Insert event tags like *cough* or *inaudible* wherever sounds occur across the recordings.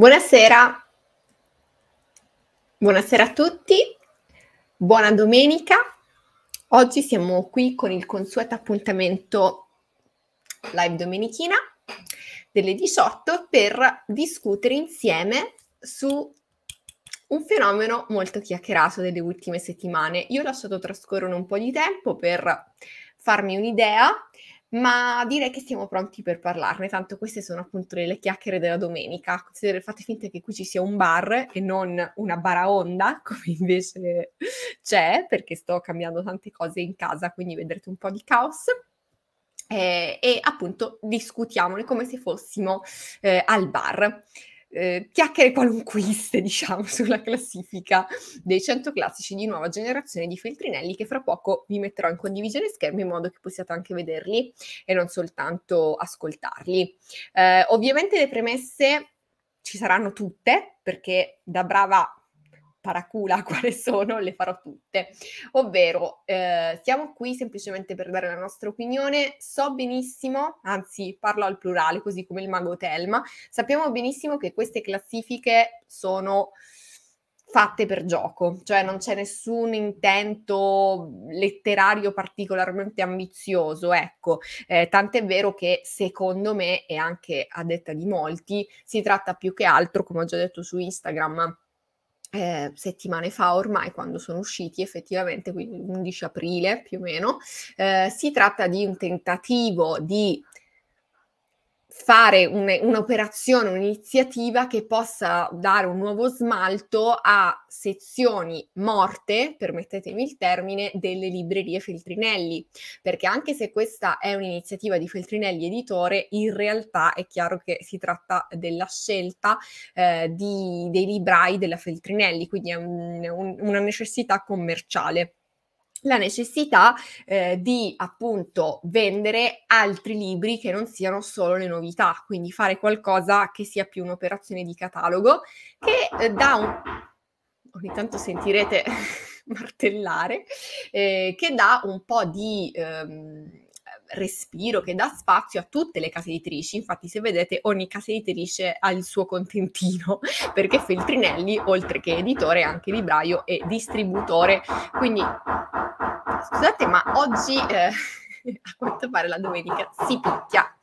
Buonasera. Buonasera a tutti, buona domenica. Oggi siamo qui con il consueto appuntamento live domenichina delle 18 per discutere insieme su un fenomeno molto chiacchierato delle ultime settimane. Io ho lasciato trascorrere un po' di tempo per farmi un'idea ma direi che siamo pronti per parlarne, tanto queste sono appunto le chiacchiere della domenica. Fate finta che qui ci sia un bar e non una baraonda, *laughs* come invece c'è, perché sto cambiando tante cose in casa, quindi vedrete un po' di caos. Eh, e appunto discutiamone come se fossimo eh, al bar eh, chiacchiere qualunquiste, *laughs* diciamo, sulla classifica dei 100 classici di nuova generazione di feltrinelli che fra poco vi metterò in condivisione schermo in modo che possiate anche vederli e non soltanto ascoltarli. Eh, ovviamente le premesse ci saranno tutte perché da brava paracula *laughs* quale sono, le farò tutte. Ovvero, eh, siamo qui semplicemente per dare la nostra opinione, so benissimo, anzi parlo al plurale, così come il mago Telma, sappiamo benissimo che queste classifiche sono fatte per gioco, cioè non c'è nessun intento letterario particolarmente ambizioso, ecco, eh, tant'è vero che secondo me e anche a detta di molti si tratta più che altro, come ho già detto su Instagram, eh, settimane fa ormai quando sono usciti effettivamente, quindi 11 aprile più o meno, eh, si tratta di un tentativo di fare un, un'operazione, un'iniziativa che possa dare un nuovo smalto a sezioni morte, permettetemi il termine, delle librerie Feltrinelli, perché anche se questa è un'iniziativa di Feltrinelli editore, in realtà è chiaro che si tratta della scelta eh, di, dei librai della Feltrinelli, quindi è un, un, una necessità commerciale la necessità eh, di appunto vendere altri libri che non siano solo le novità, quindi fare qualcosa che sia più un'operazione di catalogo che eh, dà un... ogni tanto sentirete *laughs* martellare, eh, che dà un po' di... Ehm respiro, che dà spazio a tutte le case editrici. Infatti, se vedete, ogni casa editrice ha il suo contentino, *laughs* perché Feltrinelli, oltre che editore, è anche libraio e distributore. Quindi, scusate, ma oggi eh, *laughs* a quanto pare la domenica si picchia.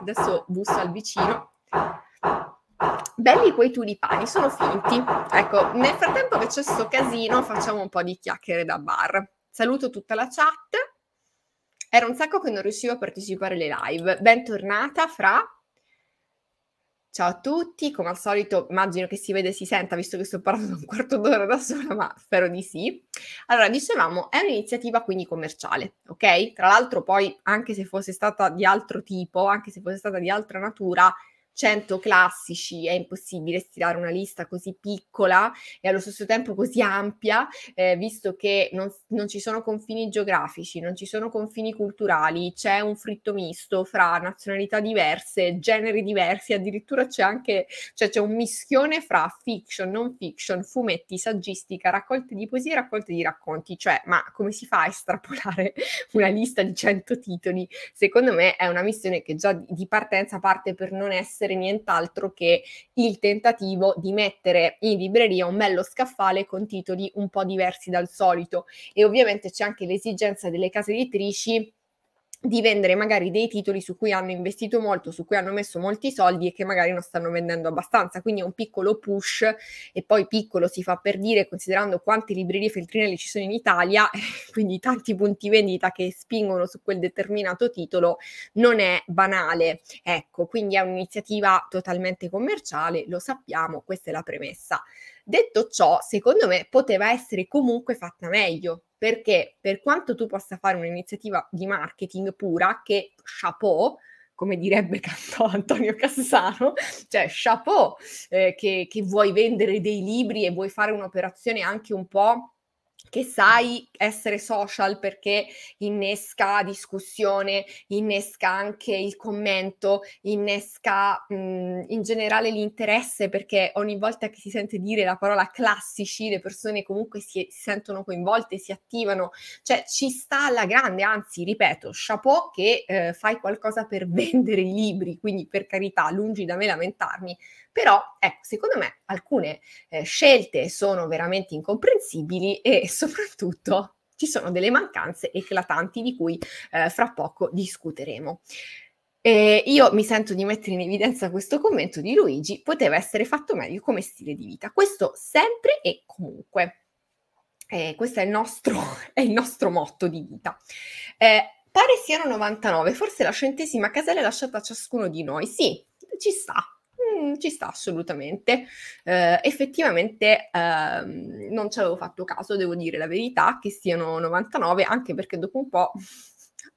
Adesso busso al vicino. Belli quei tulipani, sono finti. Ecco, nel frattempo che c'è sto casino, facciamo un po' di chiacchiere da bar. Saluto tutta la chat. Era un sacco che non riuscivo a partecipare alle live. Bentornata fra... Ciao a tutti, come al solito immagino che si vede e si senta visto che sto parlando un quarto d'ora da sola, ma spero di sì. Allora, dicevamo, è un'iniziativa quindi commerciale, ok? Tra l'altro poi, anche se fosse stata di altro tipo, anche se fosse stata di altra natura, 100 classici, è impossibile stilare una lista così piccola e allo stesso tempo così ampia, eh, visto che non, non, ci sono confini geografici, non ci sono confini culturali, c'è un fritto misto fra nazionalità diverse, generi diversi, addirittura c'è anche cioè c'è un mischione fra fiction, non fiction, fumetti, saggistica, raccolte di poesie, raccolte di racconti, cioè ma come si fa a estrapolare *laughs* una lista di 100 titoli? Secondo me è una missione che già di partenza parte per non essere essere nient'altro che il tentativo di mettere in libreria un bello scaffale con titoli un po' diversi dal solito e ovviamente c'è anche l'esigenza delle case editrici di vendere magari dei titoli su cui hanno investito molto, su cui hanno messo molti soldi e che magari non stanno vendendo abbastanza. Quindi è un piccolo push e poi piccolo si fa per dire considerando quante librerie feltrinelli ci sono in Italia, *laughs* quindi tanti punti vendita che spingono su quel determinato titolo, non è banale. Ecco, quindi è un'iniziativa totalmente commerciale, lo sappiamo, questa è la premessa. Detto ciò, secondo me poteva essere comunque fatta meglio perché per quanto tu possa fare un'iniziativa di marketing pura, che chapeau, come direbbe *laughs* cantò Antonio Cassano, cioè chapeau, eh, che, che vuoi vendere dei libri e vuoi fare un'operazione anche un po' che sai essere social perché innesca discussione, innesca anche il commento, innesca mh, mhmm, in generale l'interesse perché ogni volta che si sente dire la parola classici le persone comunque si, si sentono coinvolte, si attivano, cioè ci sta alla grande, anzi ripeto, chapeau che eh, fai qualcosa per *laughs* vendere i libri, quindi per carità, lungi da me lamentarmi, però, ecco, secondo me alcune eh, scelte sono veramente incomprensibili e *laughs* soprattutto ci sono delle mancanze eclatanti di cui eh, fra poco discuteremo. E io mi sento di mettere in evidenza questo commento di Luigi, poteva essere fatto meglio come stile di vita. Questo sempre e comunque. Eh, questo è il, nostro, *laughs* è il, nostro, motto di vita. Eh, pare siano 99, forse la centesima casella è lasciata a ciascuno di noi. Sì, ci sta, Mm, ci sta assolutamente. Eh, effettivamente ehm, non ci avevo fatto caso, devo dire la verità, che siano 99, anche perché dopo un po'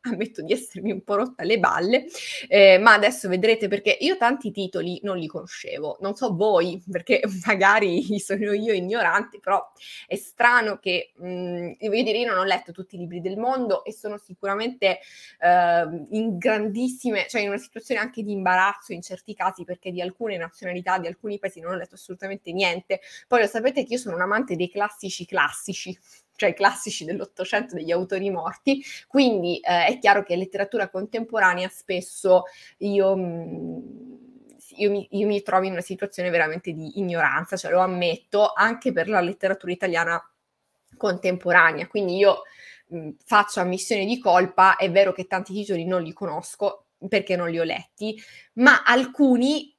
ammetto di essermi un po' rotta le balle, eh, ma adesso vedrete perché io tanti titoli non li conoscevo, non so voi, *laughs* perché magari sono io ignorante, però è strano che, mh, mm, io dire, io non ho letto tutti i libri del mondo e sono sicuramente eh, in grandissime, cioè in una situazione anche di imbarazzo in certi casi, perché di alcune nazionalità, di alcuni paesi non ho letto assolutamente niente. Poi lo sapete che io sono un amante dei classici classici, cioè i classici dell'Ottocento, degli autori morti, quindi eh, è chiaro che letteratura contemporanea spesso io... Mm, io mi, io mi, trovo in una situazione veramente di ignoranza, cioè lo ammetto, anche per la letteratura italiana contemporanea. Quindi io mh, mm, faccio ammissione di colpa, è vero che tanti titoli non li conosco perché non li ho letti, ma alcuni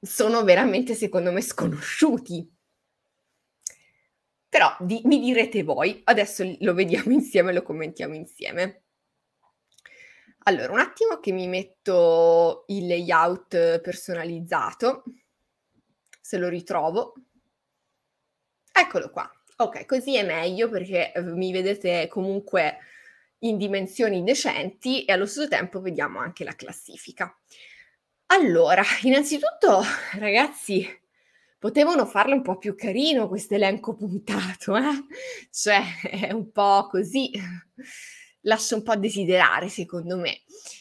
sono veramente secondo me sconosciuti però di, mi direte voi, adesso lo vediamo *laughs* insieme, lo commentiamo insieme. Allora, un attimo che mi metto il layout personalizzato, se lo ritrovo. Eccolo qua. Ok, così è meglio perché eh, mi vedete comunque in dimensioni decenti e allo stesso tempo vediamo anche la classifica. Allora, innanzitutto, *laughs* ragazzi, potevano farlo un po' più carino questo elenco puntato, eh? cioè è un po' così, lascia un po' a desiderare secondo me,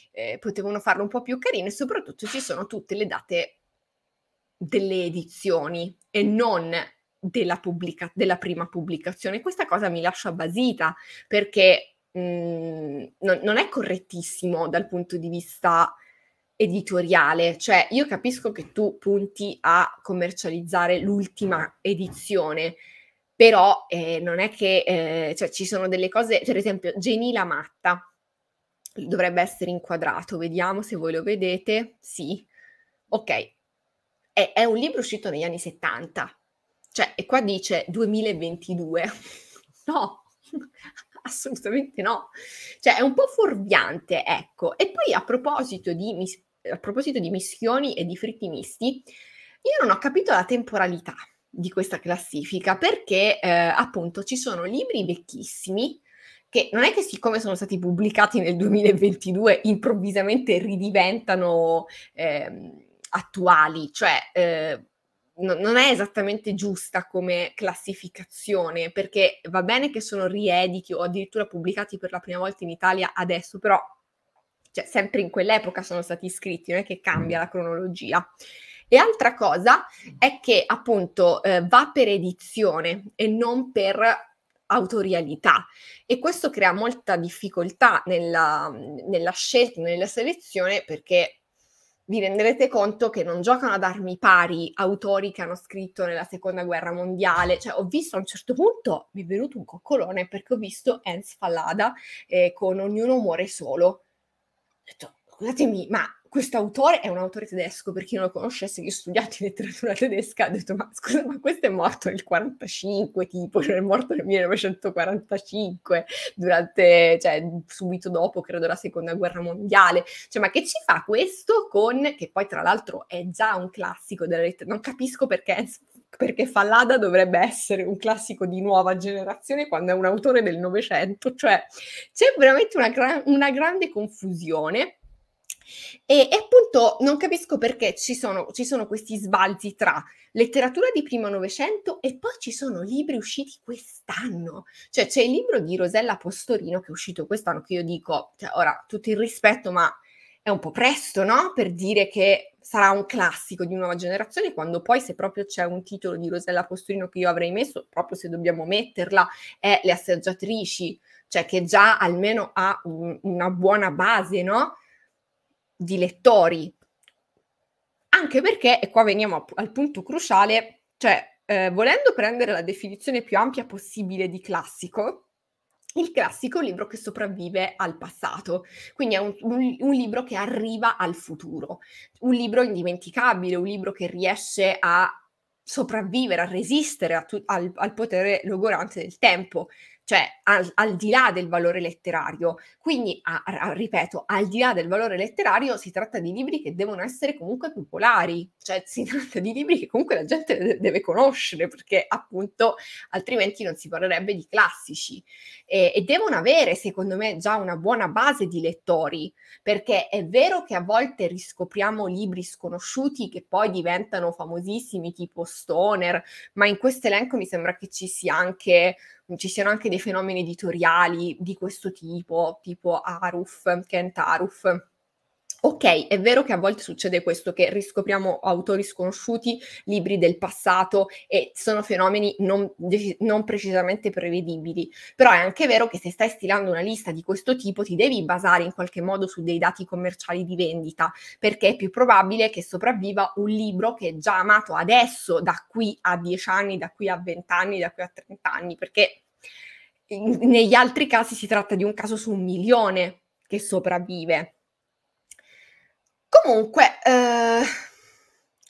eh, potevano farlo un po' più carino e soprattutto ci sono tutte le date delle edizioni e non della, pubblica- della prima pubblicazione. Questa cosa mi lascia basita perché mh, mm, non, non è correttissimo dal punto di vista editoriale, cioè io capisco che tu punti a commercializzare l'ultima edizione, però eh, non è che eh, cioè, ci sono delle cose, per esempio Geni la matta dovrebbe essere inquadrato, vediamo se voi lo vedete, sì, ok, è, è un libro uscito negli anni 70, cioè e qua dice 2022, *laughs* no, *laughs* assolutamente no, cioè è un po' fuorviante, ecco, e poi a proposito di mis- a proposito di missioni e di fritti misti, io non ho capito la temporalità di questa classifica perché eh, appunto ci sono libri vecchissimi che non è che siccome sono stati pubblicati nel 2022 improvvisamente ridiventano eh, attuali, cioè eh, no, non è esattamente giusta come classificazione perché va bene che sono riediti o addirittura pubblicati per la prima volta in Italia adesso, però cioè sempre in quell'epoca sono stati scritti, non è che cambia mm. la cronologia. E altra cosa è che appunto eh, va per edizione e non per autorialità e questo crea molta difficoltà nella, nella scelta, nella selezione perché vi renderete conto che non giocano ad armi pari autori che hanno scritto nella seconda guerra mondiale. Cioè, ho visto a un certo punto mi è venuto un coccolone perché ho visto Hans Fallada eh, con Ognuno muore solo. toi? scusatemi, ma questo autore è un autore tedesco, per chi non lo conoscesse, io ho studiato in letteratura tedesca, ha detto, ma scusa, ma questo è morto nel 45, tipo, cioè è morto nel 1945, durante, cioè, subito dopo, credo, la seconda guerra mondiale. Cioè, ma che ci fa questo con, che poi tra l'altro è già un classico della letteratura, non capisco perché perché Fallada dovrebbe essere un classico di nuova generazione quando è un autore del Novecento, cioè c'è veramente una, gra- una grande confusione e, e appunto non capisco perché ci sono, ci sono questi sbalzi tra letteratura di primo novecento e poi ci sono libri usciti quest'anno. Cioè c'è il libro di Rosella Postorino che è uscito quest'anno, che io dico, cioè, ora tutto il rispetto, ma è un po' presto, no? Per dire che sarà un classico di nuova generazione, quando poi se proprio c'è un titolo di Rosella Postorino che io avrei messo, proprio se dobbiamo metterla, è Le assaggiatrici, cioè che già almeno ha un, una buona base, no? di lettori. Anche perché, e qua veniamo al punto cruciale, cioè eh, volendo prendere la definizione più ampia possibile di classico, il classico è un libro che sopravvive al passato, quindi è un, un, un, libro che arriva al futuro, un libro indimenticabile, un libro che riesce a sopravvivere, a resistere a tu, al, al potere logorante del tempo cioè al, al, di là del valore letterario. Quindi, a, a, ripeto, al di là del valore letterario si tratta di libri che devono essere comunque popolari, cioè si *laughs* tratta di libri che comunque la gente deve conoscere, perché appunto altrimenti non si parlerebbe di classici. E, e devono avere, secondo me, già una buona base di lettori, perché è vero che a volte riscopriamo libri sconosciuti che poi diventano famosissimi, tipo Stoner, ma in questo elenco mi sembra che ci sia anche ci siano anche dei fenomeni editoriali di questo tipo, tipo Aruf, Kent Aruf Ok, è vero che a volte succede questo, che riscopriamo autori sconosciuti, libri del passato e sono fenomeni non, non, precisamente prevedibili, però è anche vero che se stai stilando una lista di questo tipo ti devi basare in qualche modo su dei dati commerciali di vendita, perché è più probabile che sopravviva un libro che è già amato adesso, da qui a 10 anni, da qui a 20 anni, da qui a 30 anni, perché in, negli altri casi si tratta di un caso su un milione che sopravvive. Comunque, eh,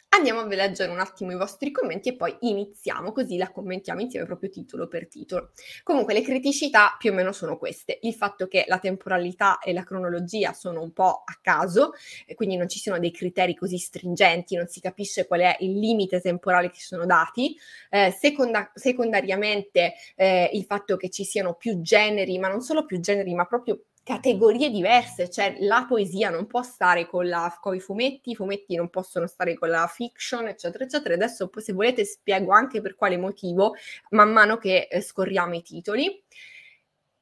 andiamo a leggere un attimo i vostri commenti e poi iniziamo, così la commentiamo insieme proprio titolo per titolo. Comunque, le criticità più o meno sono queste: il fatto che la temporalità e la cronologia sono un po' a caso, e quindi non ci sono dei criteri così stringenti, non si capisce qual è il limite temporale che sono dati. Eh, seconda- secondariamente, eh, il fatto che ci siano più generi, ma non solo più generi, ma proprio categorie diverse, cioè la poesia non può stare con, la, con i fumetti, i fumetti non possono stare con la fiction, eccetera, eccetera. Adesso se volete spiego anche per quale motivo man mano che eh, scorriamo i titoli.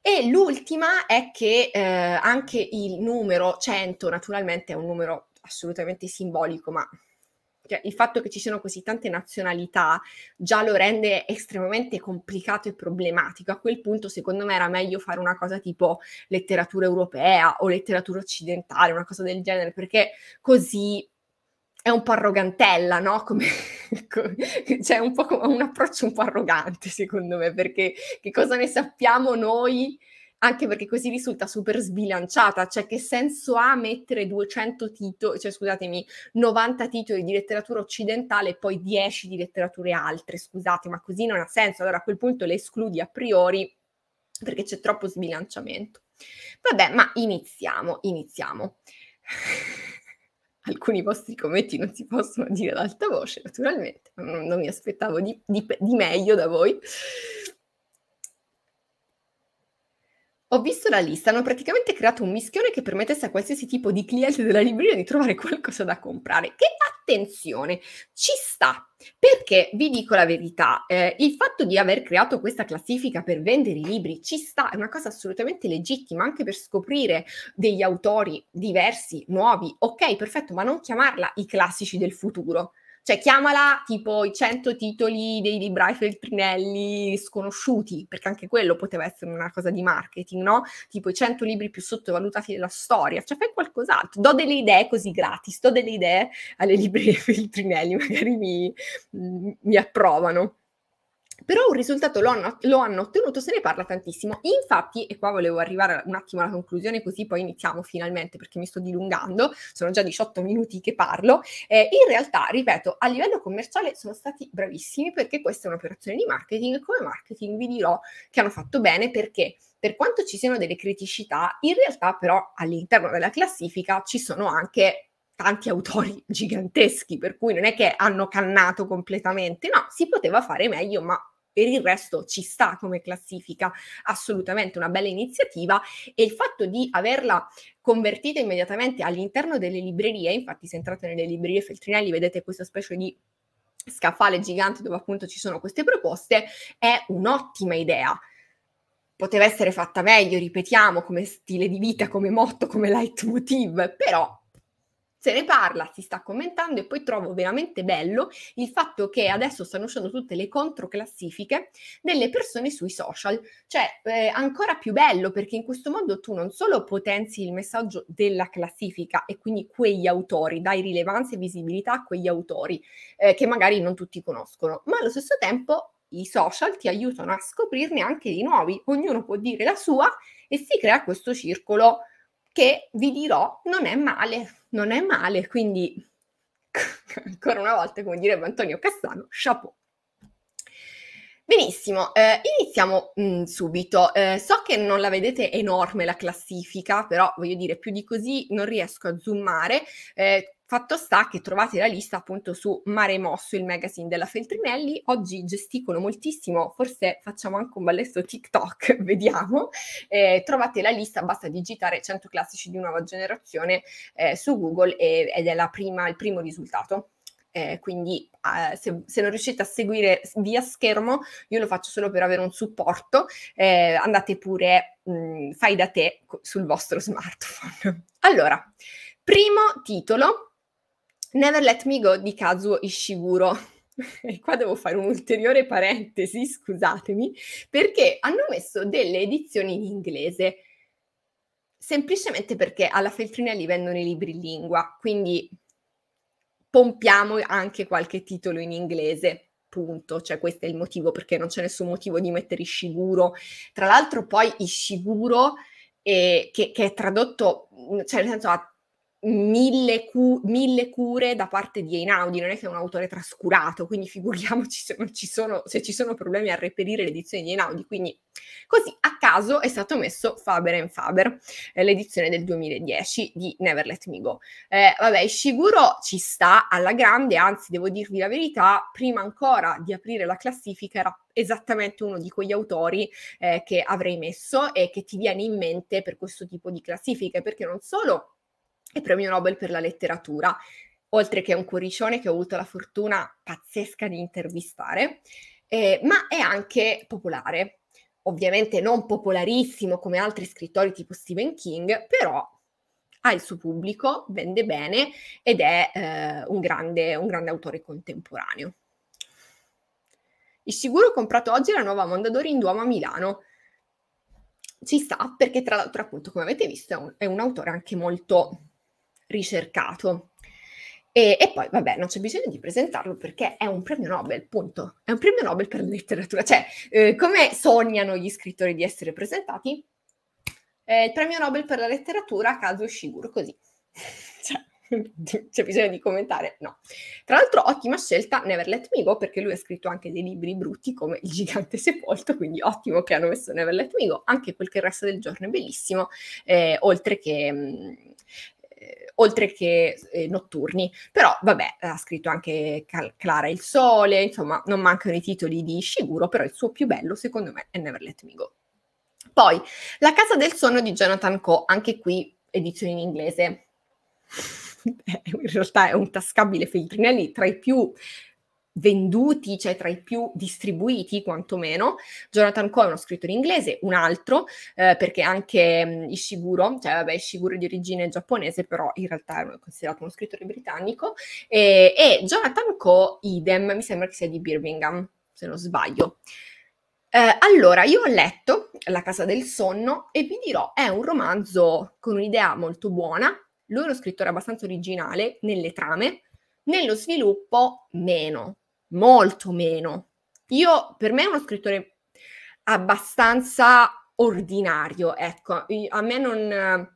E l'ultima è che eh, anche il numero 100 naturalmente è un numero assolutamente simbolico, ma cioè, il fatto che ci siano così tante nazionalità già lo rende estremamente complicato e problematico. A quel punto, secondo me, era meglio fare una cosa tipo letteratura europea o letteratura occidentale, una cosa del genere, perché così è un po' arrogantella, no? Come, *laughs* cioè un, po come, un approccio un po' arrogante, secondo me, perché che cosa ne sappiamo noi? anche perché così risulta super sbilanciata, cioè che senso ha mettere 200 titoli, cioè scusatemi, 90 titoli di letteratura occidentale e poi 10 di letterature altre, scusate, ma così non ha senso, allora a quel punto le escludi a priori perché c'è troppo sbilanciamento. Vabbè, ma iniziamo, iniziamo. *laughs* Alcuni vostri commenti non si possono dire ad alta voce, naturalmente, non, non mi aspettavo di, di, di meglio da voi. Ho visto la lista, hanno praticamente creato un mischione che permettesse a qualsiasi tipo di cliente della libreria di trovare qualcosa da comprare. Che attenzione, ci sta, perché vi dico la verità, eh, il fatto di aver creato questa classifica per vendere i libri ci sta, è una cosa assolutamente legittima anche per scoprire degli autori diversi, nuovi, ok, perfetto, ma non chiamarla i classici del futuro cioè chiamala tipo i 100 titoli dei librai Feltrinelli sconosciuti, perché anche quello poteva essere una cosa di marketing, no? Tipo i 100 libri più sottovalutati della storia, cioè fai qualcos'altro, do delle idee così gratis, do delle idee alle *laughs* librerie Feltrinelli, magari mi, mm, mi approvano però un risultato lo hanno, lo hanno, ottenuto, se ne parla tantissimo. Infatti, e qua volevo arrivare un attimo alla conclusione, così poi iniziamo finalmente perché mi sto dilungando, sono già 18 minuti che parlo. Eh, in realtà, ripeto, a livello commerciale sono stati bravissimi perché questa è un'operazione di marketing. Come marketing vi dirò che hanno fatto bene perché per quanto ci siano delle criticità, in realtà però all'interno della classifica ci sono anche tanti autori *laughs* giganteschi, per cui non è che hanno cannato completamente, no, si poteva fare meglio, ma per il resto ci sta come classifica, assolutamente una bella iniziativa e il fatto di averla convertita immediatamente all'interno delle librerie, infatti se entrate nelle librerie Feltrinelli vedete questa specie di scaffale gigante dove appunto ci sono queste proposte, è un'ottima idea. Poteva essere fatta meglio, ripetiamo, come stile di vita, come motto, come leitmotiv, però se ne parla, si sta commentando e poi trovo veramente bello il fatto che adesso stanno uscendo tutte le controclassifiche delle persone sui social, cioè eh, ancora più bello perché in questo modo tu non solo potenzi il messaggio della classifica e quindi quegli autori, dai rilevanza e visibilità a quegli autori eh, che magari non tutti conoscono, ma allo stesso tempo i social ti aiutano a scoprirne anche di nuovi, ognuno può dire la sua e si crea questo circolo che vi dirò non è male, non è male, quindi *laughs* ancora una volta, come direbbe Antonio Cassano, chapeau. Benissimo, eh, iniziamo mh, mm, subito. Eh, so che non la vedete enorme la classifica, però voglio dire, più di così non riesco a zoomare. Eh, Fatto sta che trovate la lista appunto su Mare Mosso, il magazine della Feltrinelli. Oggi gesticolo moltissimo, forse facciamo anche un ballesto TikTok, *laughs* vediamo. Eh, trovate la lista, basta digitare 100 classici di nuova generazione eh, su Google e, ed è prima, il primo risultato. Eh, quindi eh, se, se, non riuscite a seguire via schermo, io lo faccio solo per avere un supporto, eh, andate pure mh, mm, fai da te sul vostro smartphone. *laughs* Allora, primo titolo Never Let Me Go di Kazuo Ishiguro. *laughs* E qua devo fare un'ulteriore parentesi, scusatemi, perché hanno messo delle edizioni in inglese, semplicemente perché alla Feltrinelli vendono i libri in lingua, quindi pompiamo anche qualche titolo in inglese, punto, cioè questo è il motivo perché non c'è nessun motivo di mettere Ishiguro. Tra l'altro poi Ishiguro, eh, che, che, è tradotto, cioè nel senso ha mille, cu- mille, cure da parte di Einaudi, non è che è un autore trascurato, quindi figuriamoci se, ci sono, se ci sono problemi a reperire l'edizione di Einaudi, quindi così a caso è stato messo Faber Faber, eh, l'edizione del 2010 di Never Let Me Go. Eh, vabbè, Shiguro ci sta alla grande, anzi devo dirvi la verità, prima ancora di aprire la classifica era esattamente uno di quegli autori eh, che avrei messo e che ti viene in mente per questo tipo di classifiche, perché non solo e premio Nobel per la letteratura, oltre che un cuoricione che ho avuto la fortuna pazzesca di intervistare, eh, ma è anche popolare. Ovviamente non popolarissimo come altri scrittori tipo Stephen King, però ha il suo pubblico, vende bene ed è eh, un, grande, un grande autore contemporaneo. Il sicuro comprato oggi è la nuova Mondadori in Duomo a Milano. Ci sta perché tra l'altro appunto come avete visto è un, è un autore anche molto ricercato. E, e, poi, vabbè, non c'è bisogno di presentarlo perché è un premio Nobel, punto. È un premio Nobel per la letteratura. Cioè, eh, come sognano gli scrittori di essere presentati? Eh, il premio Nobel per la letteratura, caso Shiguro, così. *laughs* cioè, *laughs* c'è bisogno di commentare? No. Tra l'altro, ottima scelta Never Let Me Go, perché lui ha scritto anche dei libri brutti come Il gigante sepolto, quindi ottimo che hanno messo Never Let Me Go, anche quel che resta del giorno è bellissimo, eh, oltre che mh, mm, eh, oltre che eh, notturni. Però vabbè, ha scritto anche Cal- Clara il Sole, insomma non mancano i titoli di Shiguro, però il suo più bello secondo me è Never Let Me Go. Poi, La Casa del Sonno di Jonathan Coe, anche qui edizione in inglese. *laughs* in realtà è un tascabile feltrinelli tra i più venduti, cioè tra i più distribuiti quantomeno. Jonathan Coe è uno scrittore inglese, un altro, eh, perché anche mh, mm, Ishiguro, cioè vabbè Ishiguro di origine giapponese, però in realtà è considerato uno scrittore britannico, e, e Jonathan Coe, idem, mi sembra che sia di Birmingham, se non sbaglio. Eh, allora, io ho letto La casa del sonno e vi dirò, è un romanzo con un'idea molto buona, lui è uno scrittore abbastanza originale nelle trame, nello sviluppo meno, molto meno. Io, per me è uno scrittore abbastanza ordinario, ecco, a me non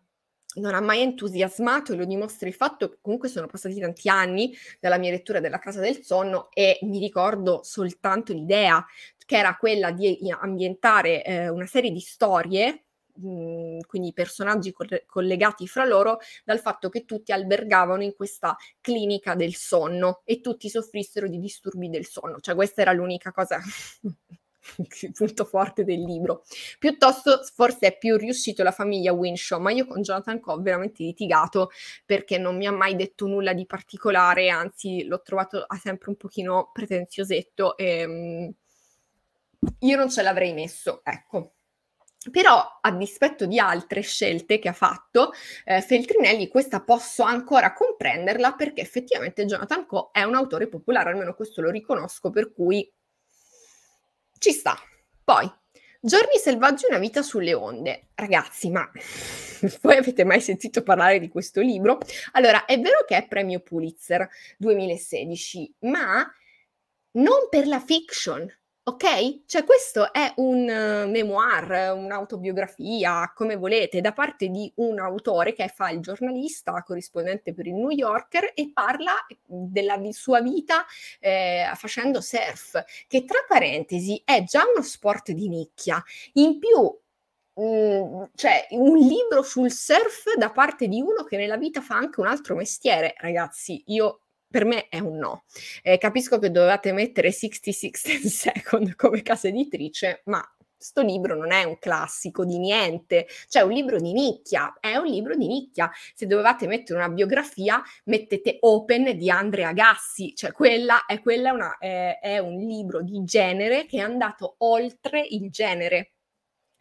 non ha mai entusiasmato e lo dimostra il fatto che comunque sono passati tanti anni dalla mia lettura della Casa del Sonno e mi ricordo soltanto l'idea che era quella di ambientare eh, una serie di storie quindi personaggi coll- collegati fra loro, dal fatto che tutti albergavano in questa clinica del sonno e tutti soffrissero di disturbi del sonno. Cioè questa era l'unica cosa *laughs* il punto forte del libro. Piuttosto, forse è più riuscito la famiglia Winshaw, ma io con Jonathan Coe ho veramente litigato perché non mi ha mai detto nulla di particolare, anzi l'ho trovato sempre un pochino pretenziosetto e um, io non ce l'avrei messo, ecco. Però, a dispetto di altre scelte che ha fatto eh, Feltrinelli, questa posso ancora comprenderla perché effettivamente Jonathan Coe è un autore popolare, almeno questo lo riconosco, per cui ci sta. Poi, Giorni selvaggi, una vita sulle onde. Ragazzi, ma *laughs* voi avete mai sentito parlare di questo libro? Allora, è vero che è premio Pulitzer 2016, ma non per la fiction, Ok? Cioè questo è un eh, memoir, un'autobiografia, come volete, da parte di un autore che fa il giornalista, corrispondente per il New Yorker e parla mm, della sua vita eh, facendo surf, che tra parentesi è già uno sport di nicchia. In più mm, cioè un libro sul surf da parte di uno che nella vita fa anche un altro mestiere, ragazzi. Io per me è un no. Eh, capisco che dovevate mettere 66 *laughs* Second come casa editrice, ma questo libro non è un classico di niente, cioè un libro di nicchia, è un libro di nicchia. Se dovevate mettere una biografia, mettete Open di Andrea Gassi, cioè quella è, quella una, è, è un libro di genere che è andato oltre il genere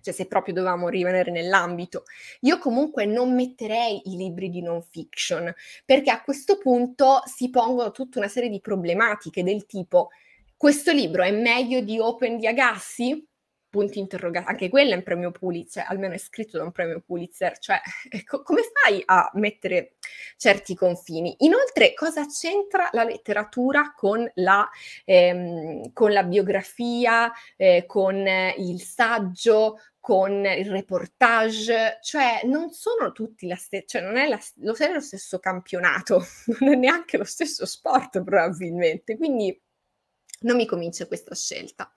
cioè se proprio dovevamo rimanere nell'ambito. Io comunque non metterei i libri di non fiction, perché a questo punto si pongono tutta una serie di problematiche del tipo questo libro è meglio di Open di Agassi? Punti interrogati, anche quello è un premio Pulitzer, almeno è scritto da un premio Pulitzer, cioè *laughs* co- come fai a mettere certi confini? Inoltre, cosa c'entra la letteratura con la, ehm, con la biografia, eh, con il saggio, con il reportage, cioè non sono tutti la stessa, cioè non è, la, non è lo stesso campionato, *laughs* non è neanche lo stesso sport probabilmente, quindi non mi convince questa scelta.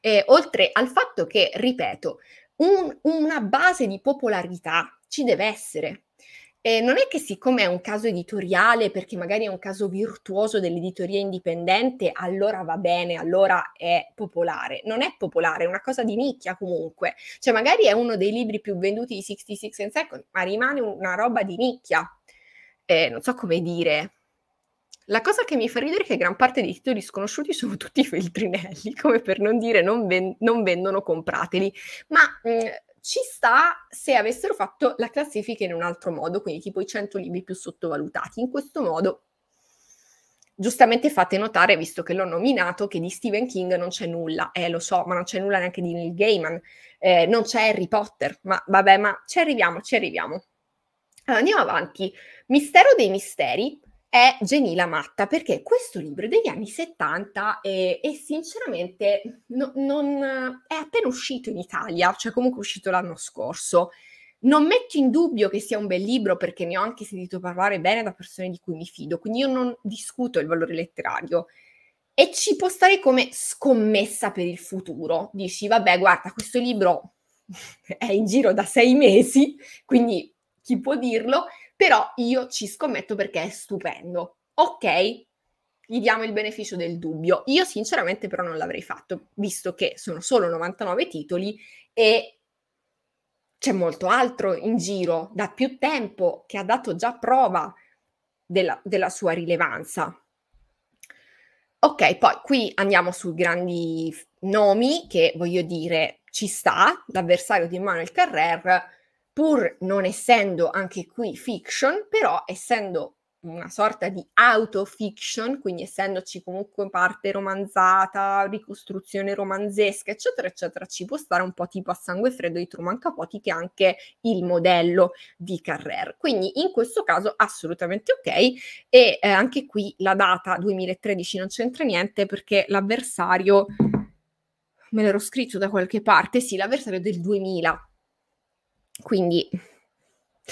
Eh, oltre al fatto che, ripeto, un, una base di popolarità ci deve essere, eh, non è che siccome è un caso editoriale, perché magari è un caso virtuoso dell'editoria indipendente, allora va bene, allora è popolare. Non è popolare, è una cosa di nicchia comunque. Cioè magari è uno dei libri più venduti di 66 and Second, ma rimane una roba di nicchia. Eh, non so come dire. La cosa che mi fa ridere è che gran parte dei titoli sconosciuti sono tutti *laughs* feltrinelli, come per non dire non, ven- non vendono, comprateli. Ma mh, ci sta se avessero fatto la classifica in un altro modo, quindi tipo i 100 libri più sottovalutati. In questo modo, giustamente fate notare, visto che l'ho nominato, che di Stephen King non c'è nulla. Eh, lo so, ma non c'è nulla neanche di Neil Gaiman. Eh, non c'è Harry Potter, ma vabbè, ma ci arriviamo, ci arriviamo. Allora, andiamo avanti. Mistero dei misteri è Genila Matta, perché questo libro è degli anni 70 e, e sinceramente no, non, è appena uscito in Italia, cioè comunque è uscito l'anno scorso. Non metto in dubbio che sia un bel libro perché ne ho anche sentito parlare bene da persone di cui mi fido, quindi io non discuto il valore letterario. E ci può stare come scommessa per il futuro. Dici, vabbè, guarda, questo libro *laughs* è in giro da sei mesi, quindi chi può dirlo? però io ci scommetto perché è stupendo. Ok, gli diamo il beneficio del dubbio. Io sinceramente però non l'avrei fatto, visto che sono solo 99 titoli e c'è molto altro in giro da più tempo che ha dato già prova della, della sua rilevanza. Ok, poi qui andiamo sui grandi nomi che voglio dire ci sta, l'avversario di Manuel Carrer pur non essendo anche qui fiction, però essendo una sorta di autofiction, quindi essendoci comunque parte romanzata, ricostruzione romanzesca, eccetera, eccetera, ci può stare un po' tipo a sangue freddo di Truman Capote, che è anche il modello di Carrère. Quindi in questo caso assolutamente ok. E eh, anche qui la data 2013 non c'entra niente perché l'avversario, me l'ero scritto da qualche parte, sì, l'avversario del 2000 quindi *laughs*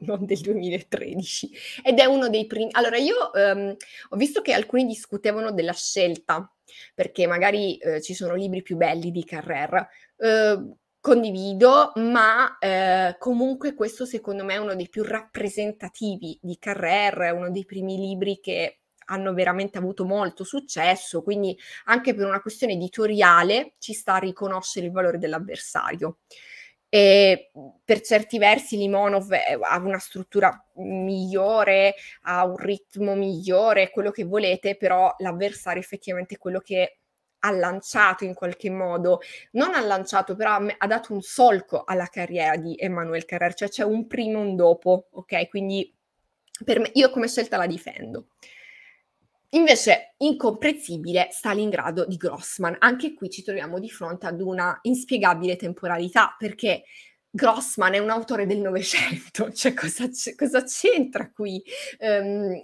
non del 2013 ed è uno dei primi allora io ehm, ho visto che alcuni discutevano della scelta perché magari eh, ci sono libri più belli di Carrer eh, condivido ma eh, comunque questo secondo me è uno dei più rappresentativi di Carrer uno dei primi libri che hanno veramente avuto molto successo quindi anche per una questione editoriale ci sta a riconoscere il valore dell'avversario e per certi versi Limonov ha una struttura migliore, ha un ritmo migliore, quello che volete, però l'avversario effettivamente è quello che ha lanciato in qualche modo, non ha lanciato, però ha dato un solco alla carriera di Emmanuel Carrer, cioè c'è un primo e un dopo, ok? Quindi per me, io come scelta la difendo. Invece, incomprensibile Stalingrado di Grossman. Anche qui ci troviamo di fronte ad una inspiegabile temporalità, perché Grossman è un autore del Novecento, *laughs* cioè cosa, c- cosa, c'entra qui? Um,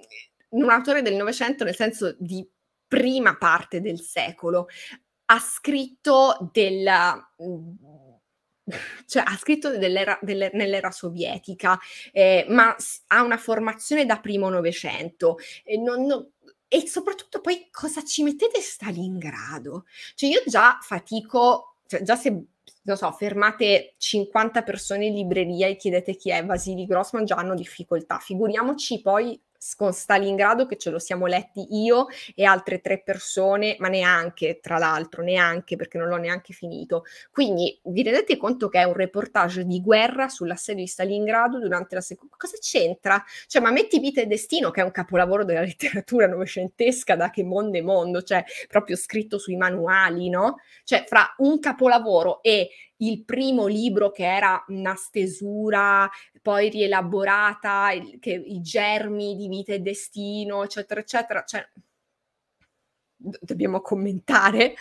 un autore del Novecento nel senso di prima parte del secolo, ha scritto della... Mm, *laughs* cioè, ha scritto dell'era, delle, nell'era sovietica, eh, ma ha una formazione da primo novecento. Eh, non, non, e soprattutto poi cosa ci mettete Stalingrado? Cioè io già fatico, cioè già se non so, fermate 50 persone in libreria e chiedete chi è Vasili Grossman, già hanno difficoltà. Figuriamoci poi con Stalingrado che ce lo siamo letti io e altre tre persone, ma neanche, tra l'altro, neanche perché non l'ho neanche finito. Quindi vi rendete conto che è un reportage di guerra sull'assedio di Stalingrado durante la seconda... Cosa c'entra? Cioè, ma metti Vita e Destino, che è un capolavoro della *laughs* letteratura novecentesca da che mondo è mondo, cioè proprio scritto sui manuali, no? Cioè, fra un capolavoro e il primo libro che era una stesura poi rielaborata, il, che, i germi di vita e destino, eccetera, eccetera. Cioè, do- dobbiamo commentare.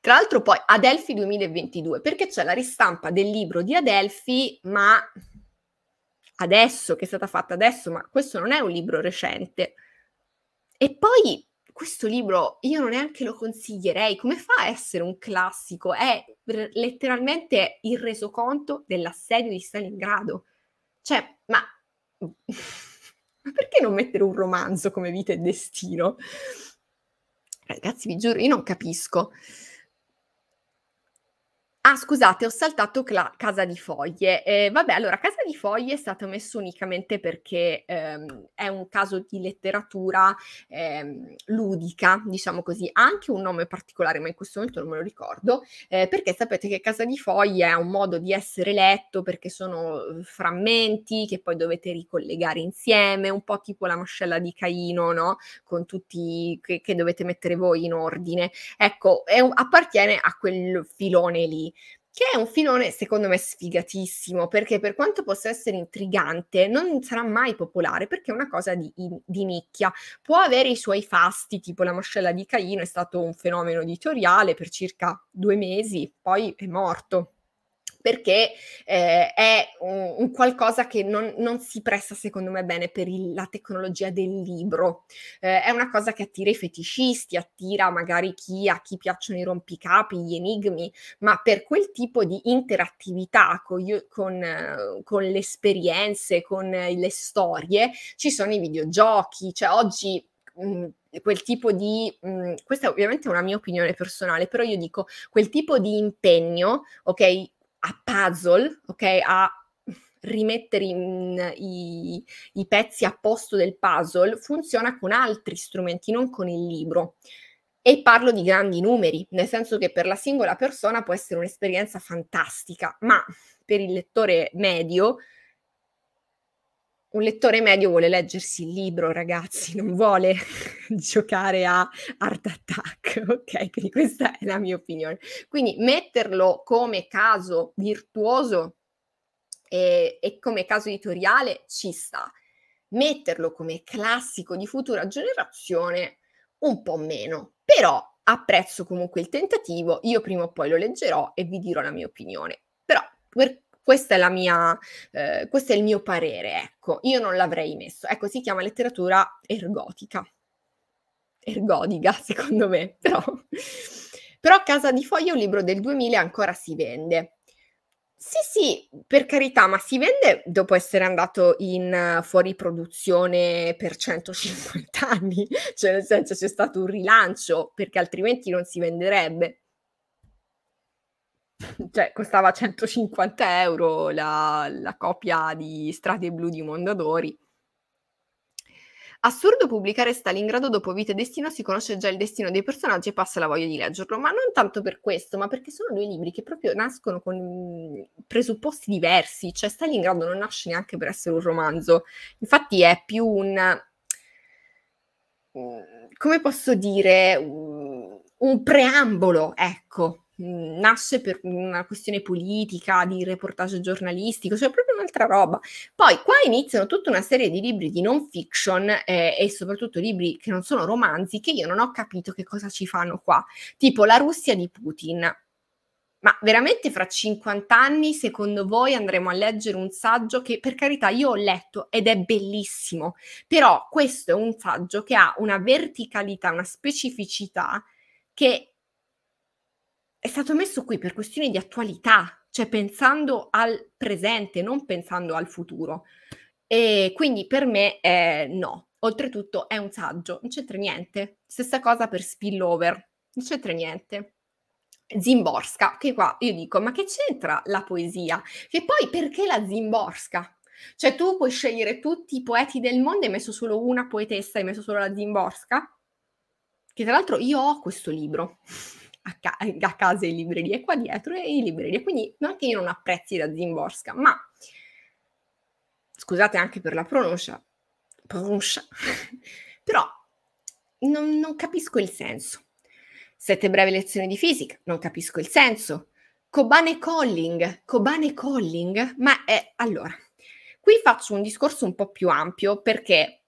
Tra l'altro poi Adelphi 2022, perché c'è la ristampa del libro di Adelphi, ma adesso, che è stata fatta adesso, ma questo non è un libro recente. E poi questo libro io non neanche lo consiglierei, come fa a essere un classico? È r- letteralmente il resoconto dell'assedio di Stalingrado. Cioè, ma... *laughs* ma perché non mettere un romanzo come Vita e Destino? Ragazzi, vi giuro, io non capisco. Ah, scusate, ho saltato cla- Casa di Foglie. Eh, vabbè, allora, Casa di Foglie è stato messo unicamente perché ehm, è un caso di letteratura ehm, ludica, diciamo così, ha anche un nome particolare, ma in questo momento non me lo ricordo, eh, perché sapete che Casa di Foglie è un modo di essere letto perché sono eh, frammenti che poi dovete ricollegare insieme, un po' tipo la mascella di Caino, no? Con tutti che, che dovete mettere voi in ordine. Ecco, un, appartiene a quel filone lì che è un filone secondo me sfigatissimo, perché per quanto possa essere intrigante, non sarà mai popolare, perché è una cosa di, di nicchia. Può avere i suoi fasti, tipo la mascella di Caino è stato un fenomeno editoriale per circa due mesi, poi è morto perché eh, è un, un, qualcosa che non, non, si presta secondo me bene per il, la tecnologia del libro. Eh, è una cosa che attira i feticisti, attira magari chi, a chi piacciono i rompicapi, gli enigmi, ma per quel tipo di interattività con, io, con, con le esperienze, con le storie, ci sono i videogiochi, cioè oggi... Mh, mm, quel tipo di, mh, mm, questa è una mia opinione personale, però io dico quel tipo di impegno, ok, a puzzle, ok? A rimettere in, i, i pezzi a posto del puzzle funziona con altri strumenti, non con il libro. E parlo di grandi numeri, nel senso che per la singola persona può essere un'esperienza fantastica, ma per il lettore medio un lettore medio vuole leggersi il libro, ragazzi, non vuole *laughs* giocare a Art Attack, *laughs* ok? Quindi questa è la mia opinione. Quindi metterlo come caso virtuoso e, e come caso editoriale ci sta. Metterlo come classico di futura generazione un po' meno, però apprezzo comunque il tentativo, io prima o poi lo leggerò e vi dirò la mia opinione. Però per questa è la mia, eh, questo è il mio parere, ecco, io non l'avrei messo. Ecco, si chiama letteratura ergotica. Ergodica, *laughs* secondo me, però. però Casa di Foglia, un libro del 2000, ancora si vende. Sì, sì, per carità, ma si vende dopo essere andato in eh, fuori produzione per 150 anni, *laughs* cioè nel senso c'è stato un rilancio, perché altrimenti non si venderebbe. *laughs* cioè costava 150 euro la, la copia di Strati Blu di Mondadori. Assurdo pubblicare Stalingrado dopo Vita e Destino, si conosce già il destino dei personaggi e passa la voglia di leggerlo, ma non tanto per questo, ma perché sono due libri che proprio nascono con mm, presupposti diversi, cioè Stalingrado non nasce neanche per essere un romanzo, infatti è più un, mm, come posso dire, mm, un preambolo, ecco, Mm, nasce per una questione politica, di reportage giornalistico, cioè proprio un'altra roba. Poi qua iniziano tutta una serie di libri di non fiction eh, e soprattutto libri che non sono romanzi che io non ho capito che cosa ci fanno qua, tipo La Russia di Putin. Ma veramente fra 50 anni, secondo voi, andremo a leggere un saggio che, per carità, io ho letto ed è bellissimo, però questo è un saggio che ha una verticalità, una specificità che è stato messo qui per questioni di attualità, cioè pensando al presente, non pensando al futuro. E quindi per me è no. Oltretutto è un saggio, non c'entra niente. Stessa cosa per spillover, non c'entra niente. Zimborska, che qua io dico, ma che c'entra la poesia? Che poi perché la Zimborska? Cioè tu puoi scegliere tutti i poeti del mondo, hai messo solo una poetessa, hai messo solo la Zimborska? Che tra l'altro io ho questo libro a, ca- a casa in libreria e qua dietro e in libreria. Quindi non è che io non apprezzi la Zimborska, ma scusate anche per la pronuncia, pronuncia. *laughs* però non, non capisco il senso. Sette breve lezioni di fisica, non capisco il senso. Kobane Calling, Kobane Calling, ma è eh, allora, qui faccio un discorso un po' più ampio perché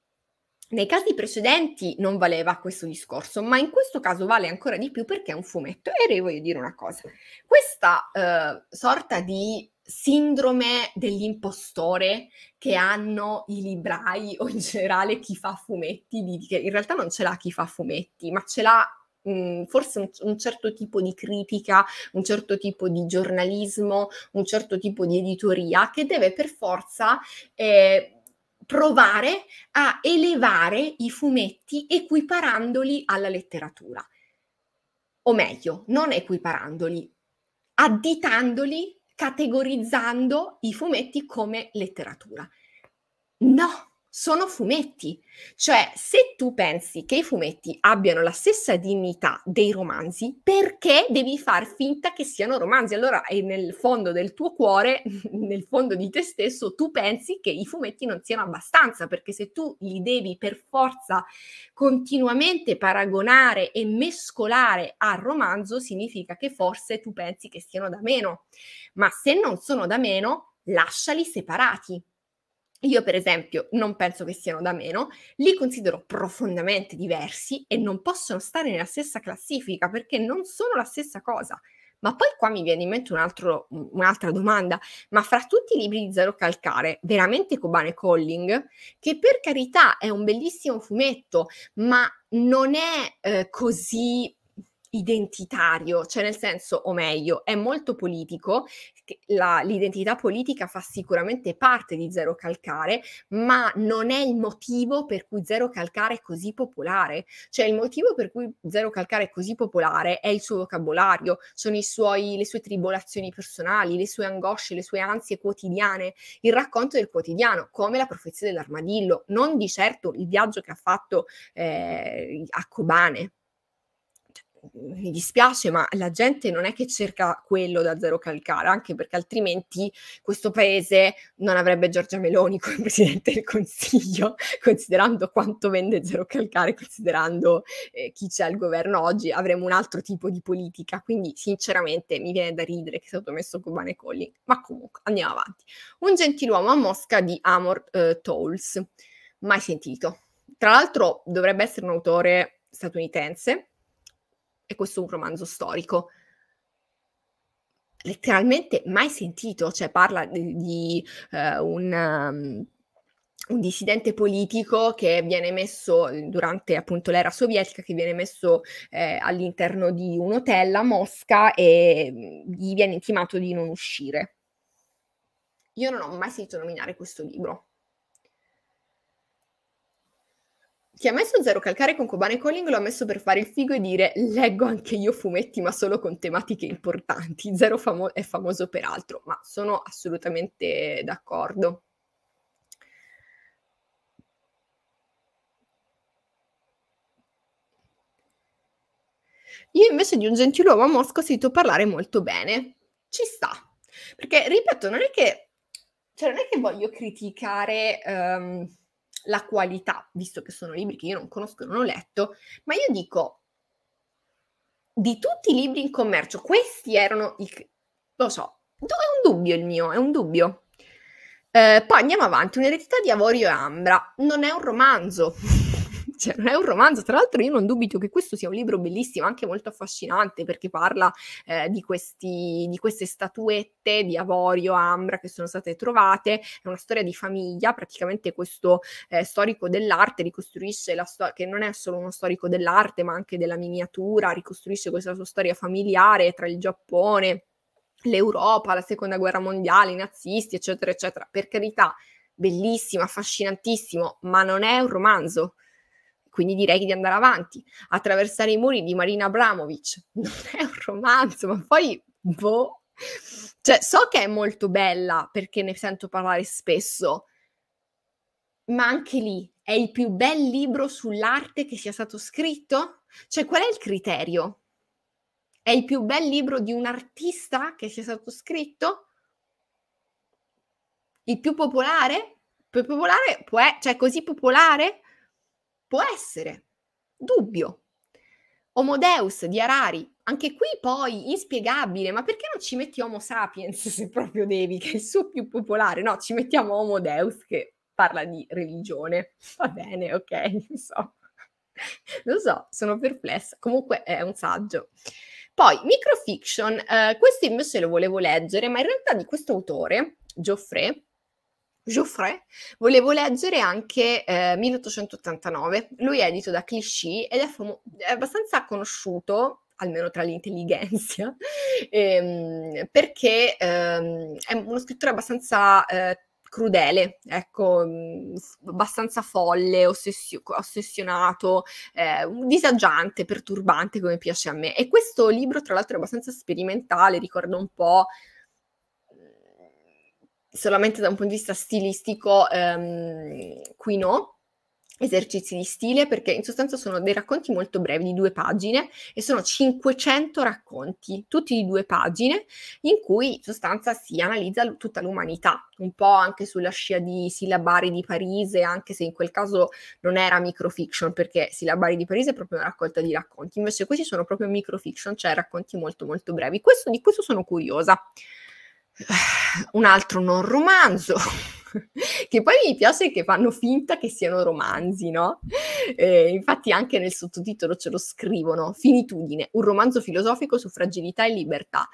nei casi precedenti non valeva questo discorso, ma in questo caso vale ancora di più perché è un fumetto. E io voglio dire una cosa, questa eh, sorta di sindrome dell'impostore che hanno i librai o in generale chi fa fumetti, di, che in realtà non ce l'ha chi fa fumetti, ma ce l'ha mm, forse un, un, certo tipo di critica, un certo tipo di giornalismo, un certo tipo di editoria che deve per forza eh, provare a elevare i fumetti equiparandoli alla letteratura. O meglio, non equiparandoli, additandoli, categorizzando i fumetti come letteratura. No, sono fumetti. Cioè, se tu pensi che i fumetti abbiano la stessa dignità dei romanzi, perché devi far finta che siano romanzi? Allora, nel fondo del tuo cuore, *laughs* nel fondo di te stesso, tu pensi che i fumetti non siano abbastanza, perché se tu li devi per forza continuamente paragonare e mescolare al romanzo, significa che forse tu pensi che siano da meno. Ma se non sono da meno, lasciali separati io, per esempio, non penso che siano da meno, li considero profondamente diversi e non possono stare nella stessa classifica perché non sono la stessa cosa. Ma poi qua mi viene in mente un altro, un'altra domanda, ma fra tutti i libri di Zero Calcare, veramente Cobane Colling, che per carità è un bellissimo fumetto, ma non è eh, così identitario, cioè nel senso, o meglio, è molto politico, la, l'identità politica fa sicuramente parte di Zero Calcare, ma non è il motivo per cui Zero Calcare è così popolare, cioè il motivo per cui Zero Calcare è così popolare è il suo vocabolario, sono i suoi, le sue tribolazioni personali, le sue angosce, le sue ansie quotidiane, il racconto del quotidiano, come la profezia dell'armadillo, non di certo il viaggio che ha fatto eh, a Kobane mi dispiace, ma la gente non è che cerca quello da zero calcare, anche perché altrimenti questo paese non avrebbe Giorgia Meloni come presidente del Consiglio, *laughs* considerando quanto vende zero calcare, considerando eh, chi c'è al governo oggi, avremmo un altro tipo di politica. Quindi, sinceramente, mi viene da ridere che sia stato messo Cubane Colli. Ma comunque, andiamo avanti. Un gentiluomo a Mosca di Amor eh, Towles, mai sentito. Tra l'altro, dovrebbe essere un autore statunitense è questo un romanzo storico. Letteralmente mai sentito, cioè parla di, di uh, un... Um, un dissidente politico che viene messo durante appunto l'era sovietica, che viene messo eh, all'interno di un hotel a Mosca e mm, gli viene intimato di non uscire. Io non ho mai sentito nominare questo libro. Chi ha messo zero calcare con Kobane Calling lo ha messo per fare il figo e dire leggo anche io fumetti ma solo con tematiche importanti. Zero famo- è famoso per altro, ma sono assolutamente d'accordo. Io invece di un gentiluomo a Mosca ho sentito parlare molto bene. Ci sta. Perché, ripeto, non è che, cioè, non è che voglio criticare... Um, la qualità, visto che sono libri che io non conosco, non ho letto, ma io dico, di tutti i libri in commercio, questi erano i... lo so, è un dubbio il mio, è un dubbio. Eh, poi andiamo avanti, Un'eredità di Avorio e Ambra, non è un romanzo cioè non è un romanzo, tra l'altro io non dubito che questo sia un libro bellissimo, anche molto affascinante perché parla eh, di, questi, di queste statuette di avorio, ambra che sono state trovate, è una storia di famiglia, praticamente questo eh, storico dell'arte ricostruisce la storia, che non è solo uno storico dell'arte ma anche della miniatura, ricostruisce questa sua storia familiare tra il Giappone l'Europa, la seconda guerra mondiale, i nazisti, eccetera, eccetera. Per carità, bellissimo, affascinantissimo, ma non è un romanzo. Quindi direi di andare avanti. Attraversare i muri di Marina Abramovic *laughs* non è un romanzo, ma poi boh. Cioè, so che è molto bella perché ne sento parlare spesso, ma anche lì è il più bel libro sull'arte che sia stato scritto? Cioè, qual è il criterio? È il più bel libro di un artista che sia stato scritto? Il più popolare? Più popolare può essere, cioè così popolare? Può essere, dubbio. Homodeus di Arari, anche qui poi inspiegabile, ma perché non ci metti Homo sapiens se proprio devi, che è il suo più popolare? No, ci mettiamo Homo Deus che parla di religione. Va bene, ok, lo so. Lo so, sono perplessa. Comunque è un saggio. Poi, microfiction, eh, questo invece lo volevo leggere, ma in realtà di questo autore, Geoffrey, Geoffrey, volevo leggere anche eh, 1889. Lui è edito da Clichy ed è, famo- è abbastanza conosciuto almeno tra l'intelligenza, *laughs* ehm, perché ehm, è uno scrittore abbastanza eh, crudele, ecco, mm, abbastanza folle, ossessio- ossessionato, eh, disagiante, perturbante come piace a me. E questo libro, tra l'altro, è abbastanza sperimentale, ricorda un po' solamente da un punto di vista stilistico, ehm, qui no, esercizi di stile perché in sostanza sono dei racconti molto brevi di due pagine e sono 500 racconti, tutti di due pagine, in cui in sostanza si analizza l- tutta l'umanità, un po' anche sulla scia di Silabari di Parise, anche se in quel caso non era microfiction perché Silabari di Parise è proprio una raccolta di racconti, invece questi sono proprio microfiction, cioè racconti molto molto brevi. Questo, di questo sono curiosa un altro non romanzo, *laughs* che poi mi piace che fanno finta che siano romanzi, no? Eh, infatti anche nel sottotitolo ce lo scrivono, Finitudine, un romanzo filosofico su fragilità e libertà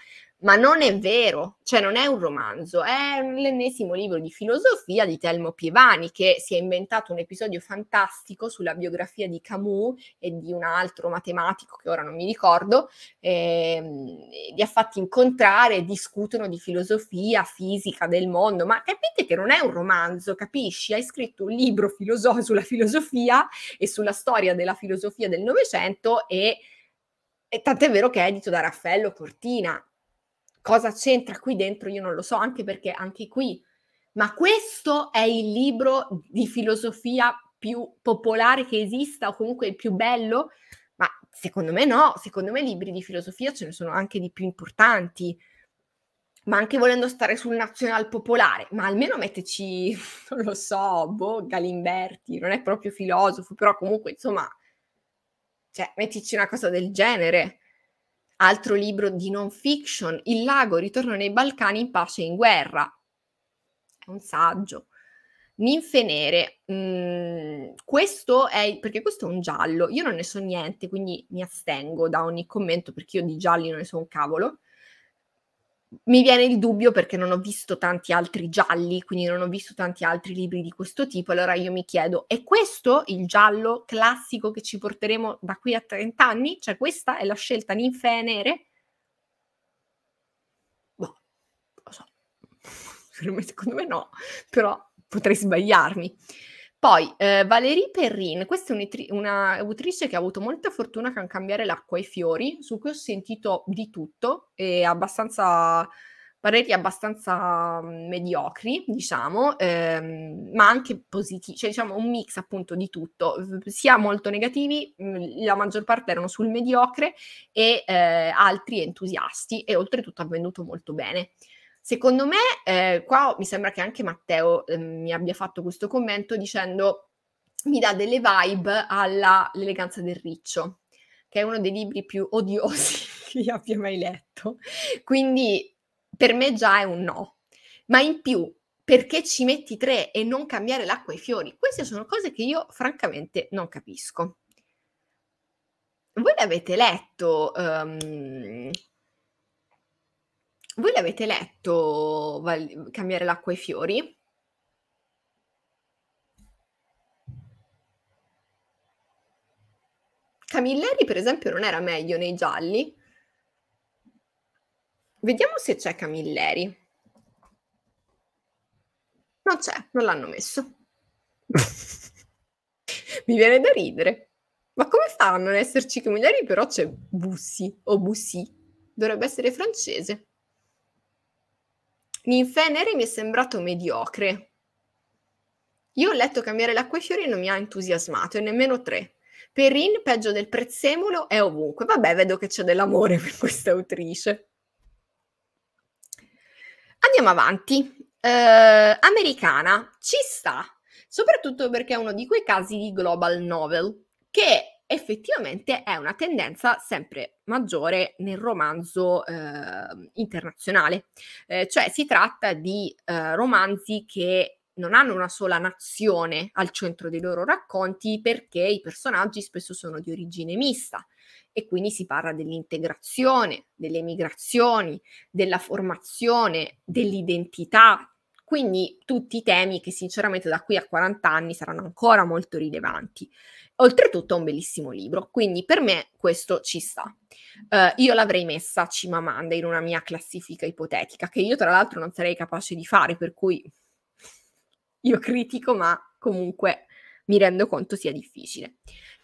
ma non è vero, cioè non è un romanzo, è l'ennesimo libro di filosofia di Telmo Pievani che si è inventato un episodio fantastico sulla biografia di Camus e di un altro matematico che ora non mi ricordo, ehm, li ha fatti incontrare, discutono di filosofia, fisica del mondo, ma capite che non è un romanzo, capisci? Hai scritto un libro filosof- sulla filosofia e sulla storia della filosofia del Novecento e... e tant'è vero che è edito da Raffaello Cortina, Cosa c'entra qui dentro? Io non lo so, anche perché anche qui. Ma questo è il libro di filosofia più popolare che esista o comunque il più bello? Ma secondo me no, secondo me libri di filosofia ce ne sono anche di più importanti. Ma anche volendo stare sul nazional popolare, ma almeno metteci, *laughs* non lo so, boh, Galimberti, non è proprio filosofo, però comunque insomma, cioè, mettici una cosa del genere. Altro libro di non fiction, Il lago, ritorno nei Balcani in pace e in guerra. È un saggio. Ninfe nere, mm, questo è, perché questo è un giallo, io non ne so niente, quindi mi astengo da ogni commento perché io di gialli non ne so un cavolo mi viene il dubbio perché non ho visto tanti altri gialli, quindi non ho visto tanti altri libri di questo tipo, allora io mi chiedo, è questo il giallo classico che ci porteremo da qui a 30 anni? Cioè questa è la scelta ninfee nere? Boh, lo so, *laughs* secondo me no, però potrei sbagliarmi. Poi eh, Valerie Perrin, questa è un'autrice che ha avuto molta fortuna con cambiare l'acqua ai fiori, su cui ho sentito di tutto e abbastanza pareri abbastanza mm, mediocri, diciamo, ehm, ma anche positivi, cioè diciamo un mix appunto di tutto, sia molto negativi, mm, la maggior parte erano sul mediocre e eh, altri entusiasti e oltretutto ha venduto molto bene. Secondo me, eh, qua mi sembra che anche Matteo eh, mi abbia fatto questo commento dicendo mi dà delle vibe all'eleganza del riccio, che è uno dei libri più *laughs* odiosi che io abbia mai letto. Quindi per me già è un no. Ma in più, perché ci metti tre e non cambiare l'acqua e i fiori? Queste sono cose che io francamente non capisco. Voi l'avete letto um, voi l'avete letto val- Cambiare l'acqua ai fiori? Camilleri, per esempio, non era meglio nei gialli. Vediamo se c'è Camilleri. Non c'è, non l'hanno messo. *laughs* Mi viene da ridere. Ma come fa a non esserci Camilleri? Però c'è Bussi o Bussi. Dovrebbe essere francese. Ninfenere mi è sembrato mediocre. Io ho letto Cambiare l'acqua e i fiori e non mi ha entusiasmato, e nemmeno tre. Perin, peggio del prezzemolo, è ovunque. Vabbè, vedo che c'è dell'amore *laughs* per questa autrice. Andiamo avanti. Eh, americana, ci sta, soprattutto perché è uno di quei casi di global novel che effettivamente è una tendenza sempre maggiore nel romanzo eh, internazionale, eh, cioè si tratta di eh, romanzi che non hanno una sola nazione al centro dei loro racconti perché i personaggi spesso sono di origine mista e quindi si parla dell'integrazione, delle migrazioni, della formazione, dell'identità, quindi tutti temi che sinceramente da qui a 40 anni saranno ancora molto rilevanti. Oltretutto è un bellissimo libro, quindi per me questo ci sta. Uh, io l'avrei messa Cimamanda in una mia classifica ipotetica, che io tra l'altro non sarei capace di fare, per cui io critico, ma comunque mi rendo conto sia difficile.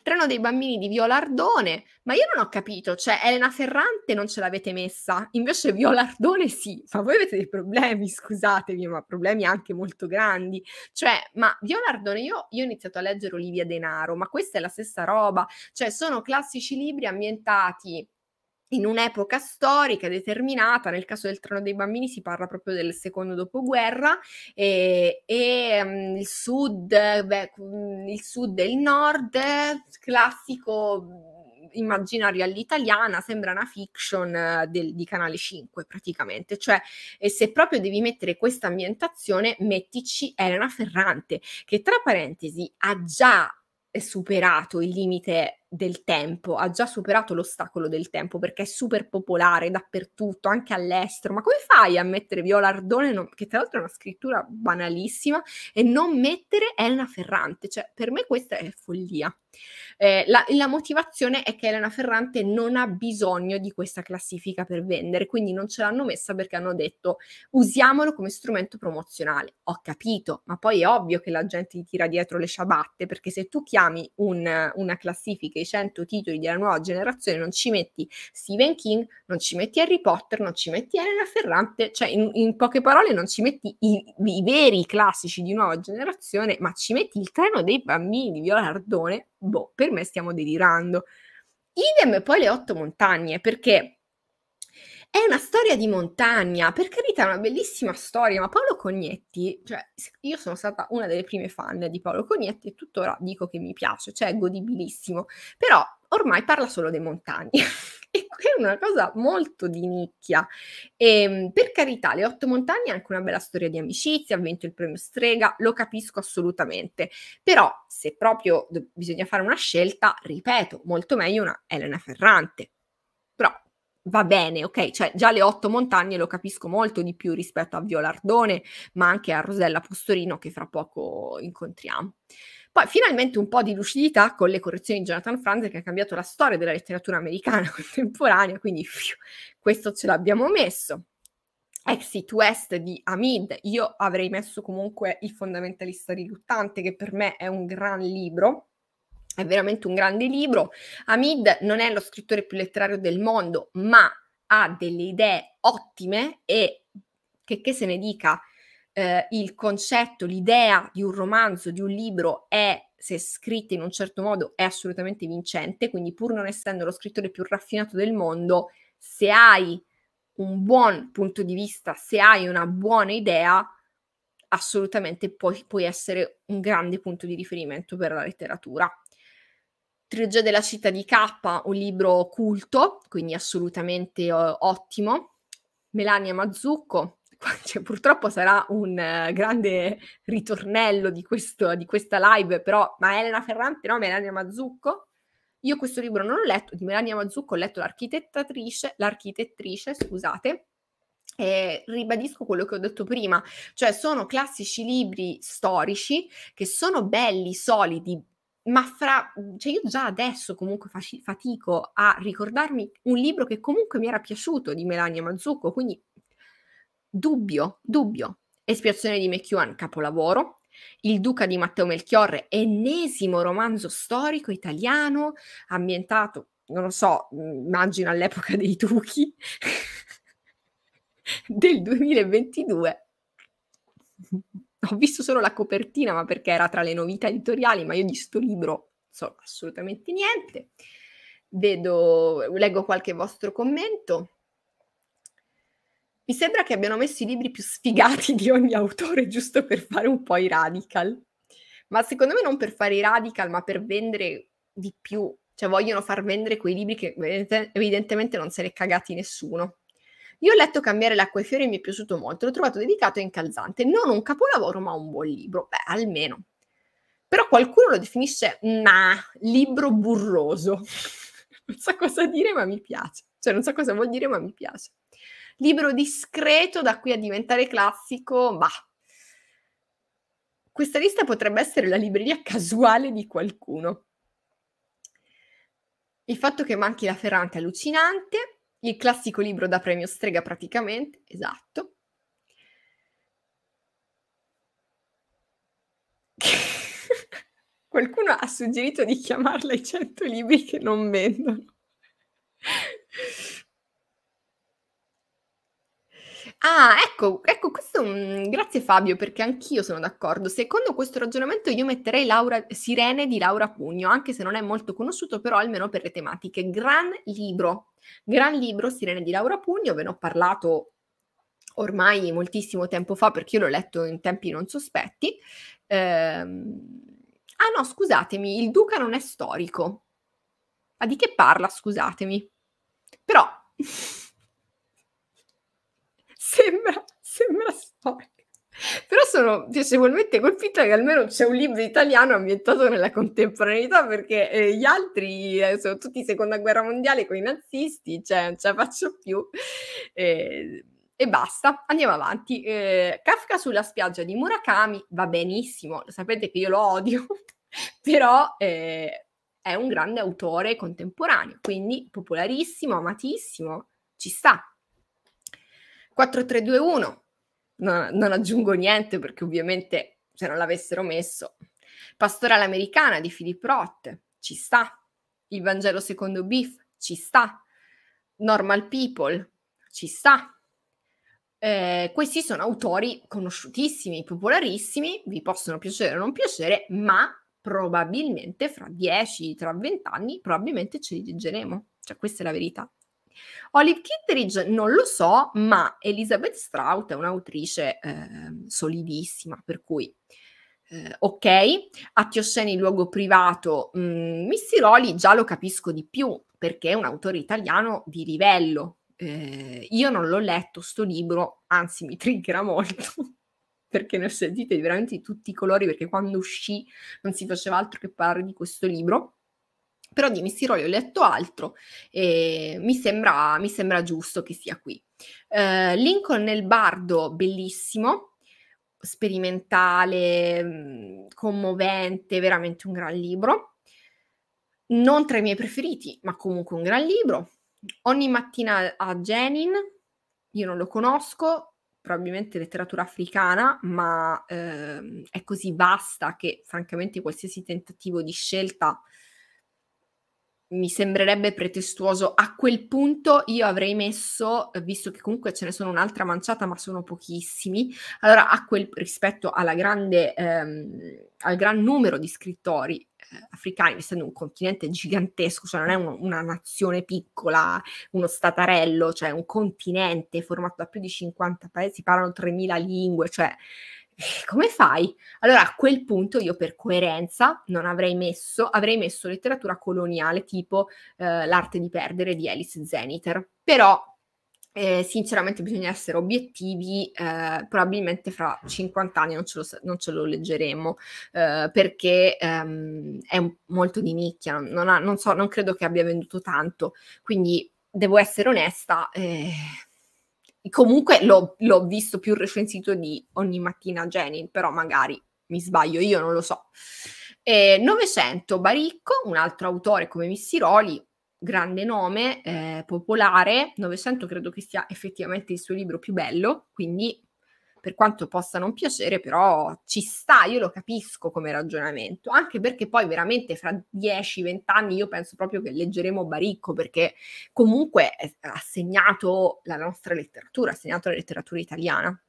Treno dei bambini di Violardone, ma io non ho capito, cioè Elena Ferrante non ce l'avete messa, invece Violardone sì, ma voi avete dei problemi, *laughs* scusatemi, ma problemi anche molto grandi. Cioè, ma Violardone, io, io ho iniziato a leggere Olivia Denaro, ma questa è la stessa roba, cioè sono classici libri ambientati in un'epoca storica determinata, nel caso del trono dei bambini si parla proprio del secondo dopoguerra, eh, e, e um, mm, il, sud, beh, mm, il sud e il nord, classico mm, immaginario all'italiana, sembra una fiction eh, del, di Canale 5 praticamente, cioè e se proprio devi mettere questa ambientazione mettici Elena Ferrante, che tra parentesi ha già superato il limite del tempo, ha già superato l'ostacolo del tempo perché è super popolare dappertutto, anche all'estero. Ma come fai a mettere Viola Ardone, che tra l'altro è una scrittura banalissima, e non mettere Elena Ferrante? Cioè, per me questa è follia. Eh, la, la, motivazione è che Elena Ferrante non ha bisogno di questa classifica per vendere, quindi non ce l'hanno messa perché hanno detto usiamolo come strumento promozionale. Ho capito, ma poi è ovvio che la gente ti tira dietro le ciabatte perché se tu chiami un, una classifica che i 100 titoli della nuova generazione non ci metti Stephen King, non ci metti Harry Potter, non ci metti Elena Ferrante, cioè in, in poche parole non ci metti i, i, veri classici di nuova generazione, ma ci metti il treno dei bambini di Viola Ardone, boh, per me stiamo delirando. Idem poi le otto montagne, perché è una storia di montagna, per carità, è una bellissima storia, ma Paolo Cognetti, cioè io sono stata una delle prime fan di Paolo Cognetti e tuttora dico che mi piace, cioè è godibilissimo, però ormai parla solo dei montagni. *laughs* e qui è una cosa molto di nicchia. E, ehm, per carità, Le Otto Montagne è anche una bella storia di amicizia, ha vinto il premio Strega, lo capisco assolutamente. Però se proprio bisogna fare una scelta, ripeto, molto meglio una Elena Ferrante, va bene, ok? Cioè già le otto montagne lo capisco molto di più rispetto a Violardone, ma anche a Rosella Postorino che fra poco incontriamo. Poi finalmente un po' di lucidità con le correzioni di Jonathan Franz che ha cambiato la storia della letteratura americana *laughs* contemporanea, quindi fiu, questo ce l'abbiamo messo. Exit West di Hamid, io avrei messo comunque Il fondamentalista riluttante che per me è un gran libro è veramente un grande libro. Hamid non è lo scrittore più letterario del mondo, ma ha delle idee ottime e che, che se ne dica, eh, il concetto, l'idea di un romanzo, di un libro è se scritta in un certo modo è assolutamente vincente, quindi pur non essendo lo scrittore più raffinato del mondo, se hai un buon punto di vista, se hai una buona idea, assolutamente puoi, puoi essere un grande punto di riferimento per la letteratura. Trilogia della città di K, un libro culto, quindi assolutamente uh, ottimo. Melania Mazzucco, *laughs* cioè, purtroppo sarà un uh, grande ritornello di, questo, di, questa live, però, ma Elena Ferrante, no? Melania Mazzucco. Io questo libro non l'ho letto, di Melania Mazzucco ho letto l'architettrice, l'architettrice, scusate, eh, ribadisco quello che ho detto prima, cioè sono classici libri storici che sono belli, solidi, ma fra, cioè io già adesso comunque faci, fatico a ricordarmi un libro che comunque mi era piaciuto di Melania Mazzucco, quindi dubbio, dubbio. Espiazione di McEwan, capolavoro. Il Duca di Matteo Melchiorre, ennesimo romanzo storico italiano ambientato, non lo so, mm, immagino all'epoca dei Duchi *laughs* del 2022 ho visto solo la copertina, ma perché era tra le novità editoriali, ma io di sto libro so assolutamente niente. Vedo, leggo qualche vostro commento. Mi sembra che abbiano messo i libri più sfigati di ogni autore giusto per fare un po' i radical. Ma secondo me non per fare i radical, ma per vendere di più. Cioè vogliono far vendere quei libri che evidentemente non se ne è cagati nessuno. Io ho letto Cambiare l'acqua e i fiori e mi è piaciuto molto, l'ho trovato dedicato e incalzante, non un capolavoro ma un buon libro, beh almeno. Però qualcuno lo definisce ma libro burroso. *laughs* non so cosa dire ma mi piace, cioè non so cosa vuol dire ma mi piace. Libro discreto da qui a diventare classico, ma questa lista potrebbe essere la libreria casuale di qualcuno. Il fatto che manchi la Ferrante è allucinante, il classico libro da premio strega praticamente, esatto. *laughs* Qualcuno ha suggerito di chiamarla i 100 libri che non vendono. Ah, ecco, ecco, questo è grazie Fabio, perché anch'io sono d'accordo. Secondo questo ragionamento io metterei Laura... Sirene di Laura Pugno, anche se non è molto conosciuto, però almeno per le tematiche. Gran libro, gran libro Sirene di Laura Pugno, ve ne ho parlato ormai moltissimo tempo fa, perché io l'ho letto in tempi non sospetti. Ehm... Ah no, scusatemi, il duca non è storico. Ma di che parla, scusatemi? Però... *laughs* sembra, sembra storica. Però sono piacevolmente colpita che almeno c'è un libro italiano ambientato nella contemporaneità perché eh, gli altri eh, sono tutti seconda guerra mondiale con i nazisti, cioè non ce la faccio più. Eh, e basta, andiamo avanti. Eh, Kafka sulla spiaggia di Murakami va benissimo, sapete che io lo odio, *laughs* però eh, è un grande autore contemporaneo, quindi popolarissimo, amatissimo, ci sta. 4-3-2-1, non, non aggiungo niente perché ovviamente se non l'avessero messo. Pastorale americana di Philip Roth, ci sta. Il Vangelo secondo Biff, ci sta. Normal People, ci sta. Eh, questi sono autori conosciutissimi, popolarissimi, vi possono piacere o non piacere, ma probabilmente fra 10, tra 20 anni, probabilmente ce li leggeremo. Cioè, questa è la verità. Olive Kitteridge non lo so, ma Elizabeth Strout è un'autrice eh, solidissima, per cui eh, ok, a in luogo privato, mh, mm, Missiroli già lo capisco di più perché è un autore italiano di livello. Eh, io non l'ho letto sto libro, anzi mi triggera molto *laughs* perché ne ho sentite veramente di tutti i colori perché quando uscì non si faceva altro che parlare di questo libro però di Missiroli ho letto altro e mi sembra, mi sembra giusto che sia qui. Uh, Lincoln nel bardo, bellissimo, sperimentale, commovente, veramente un gran libro. Non tra i miei preferiti, ma comunque un gran libro. Ogni mattina a Jenin, io non lo conosco, probabilmente letteratura africana, ma eh, è così vasta che francamente qualsiasi tentativo di scelta mi sembrerebbe pretestuoso. A quel punto io avrei messo, visto che comunque ce ne sono un'altra manciata, ma sono pochissimi, allora a quel, rispetto grande, ehm, al gran numero di scrittori eh, africani, essendo un continente gigantesco, cioè non è un, una nazione piccola, uno statarello, cioè un continente formato da più di 50 paesi, parlano 3.000 lingue, cioè eh, come fai? Allora a quel punto io per coerenza non avrei messo, avrei messo letteratura coloniale tipo eh, L'arte di perdere di Alice Zeniter, però eh, sinceramente bisogna essere obiettivi, eh, probabilmente fra 50 anni non ce lo, non ce lo leggeremo eh, perché ehm, è molto di nicchia, non, ha, non, so, non credo che abbia venduto tanto, quindi devo essere onesta. Eh, comunque l'ho, l'ho visto più recensito di ogni mattina Jenny, però magari mi sbaglio, io non lo so. Eh, 900 Baricco, un altro autore come Missiroli, grande nome, eh, popolare, 900 credo che sia effettivamente il suo libro più bello, quindi per quanto possa non piacere, però ci sta, io lo capisco come ragionamento, anche perché poi veramente fra 10-20 anni io penso proprio che leggeremo Baricco, perché comunque ha segnato la nostra letteratura, ha segnato la letteratura italiana.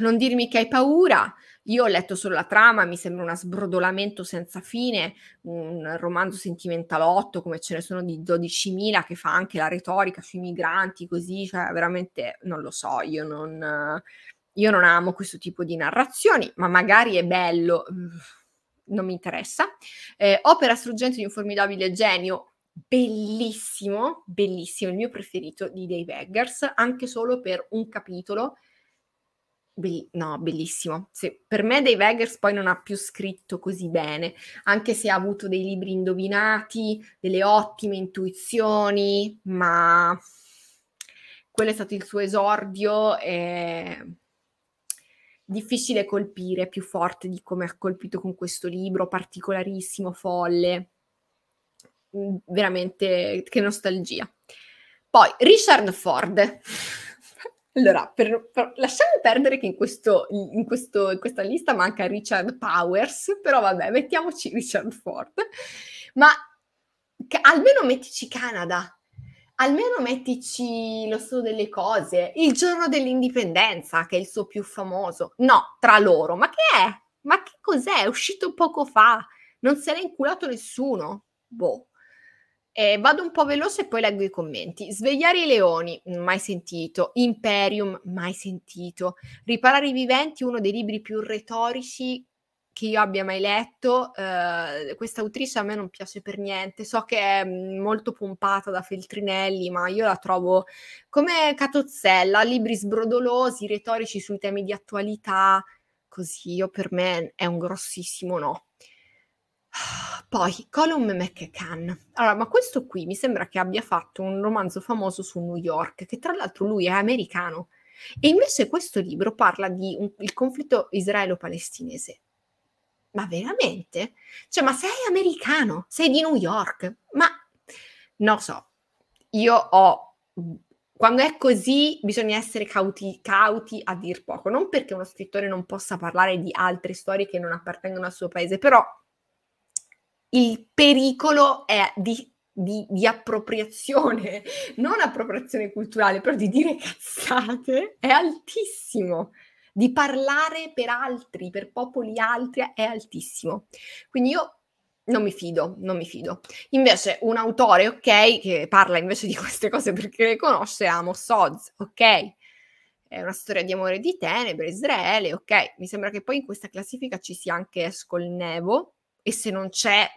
Non dirmi che hai paura, io ho letto solo la trama, mi sembra un sbrodolamento senza fine, un romanzo sentimentalotto come ce ne sono di 12.000 che fa anche la retorica sui migranti, così, cioè veramente non lo so, io non, io non amo questo tipo di narrazioni, ma magari è bello, mm, non mi interessa. Eh, opera struggente di un formidabile genio, bellissimo, bellissimo, il mio preferito di Dave Eggers, anche solo per un capitolo Be- no, bellissimo. Sì. Per me Dave Eggers poi non ha più scritto così bene, anche se ha avuto dei libri indovinati, delle ottime intuizioni, ma quello è stato il suo esordio e difficile colpire più forte di come ha colpito con questo libro particolarissimo, folle. Veramente che nostalgia. Poi Richard Ford. Allora, per, per, lasciamo perdere che in, questo, in, questo, in, questa lista manca Richard Powers, però vabbè, mettiamoci Richard Ford. Ma che, almeno mettici Canada, almeno mettici lo so delle cose, il giorno dell'indipendenza, che è il suo più famoso. No, tra loro, ma che è? Ma che cos'è? È uscito poco fa, non se l'è inculato nessuno. Boh. Eh, vado un po' veloce e poi leggo i commenti. Svegliare i leoni, mai sentito. Imperium, mai sentito. Riparare i viventi, uno dei libri più retorici che io abbia mai letto. Eh, questa autrice a me non piace per niente. So che è mm, molto pompata da Feltrinelli, ma io la trovo come Catozzella, libri sbrodolosi, retorici sui temi di attualità. Così io per me è un grossissimo no. Poi Colum McCann. Allora, ma questo qui mi sembra che abbia fatto un romanzo famoso su New York, che tra l'altro lui è americano. E invece questo libro parla di un, il conflitto israelo-palestinese. Ma veramente? Cioè, ma sei americano, sei di New York. Ma non so, io ho quando è così bisogna essere cauti, cauti, a dir poco, non perché uno scrittore non possa parlare di altre storie che non appartengono al suo paese, però il pericolo è di, di, di, appropriazione, *laughs* non appropriazione culturale, però di dire cazzate è altissimo. Di parlare per altri, per popoli altri è altissimo. Quindi io non mi fido, non mi fido. Invece un autore, ok, che parla invece di queste cose perché le conosce, Amos Soz, ok, è una storia di amore di tenebre, Israele, ok. Mi sembra che poi in questa classifica ci sia anche Escol Nevo, e se non c'è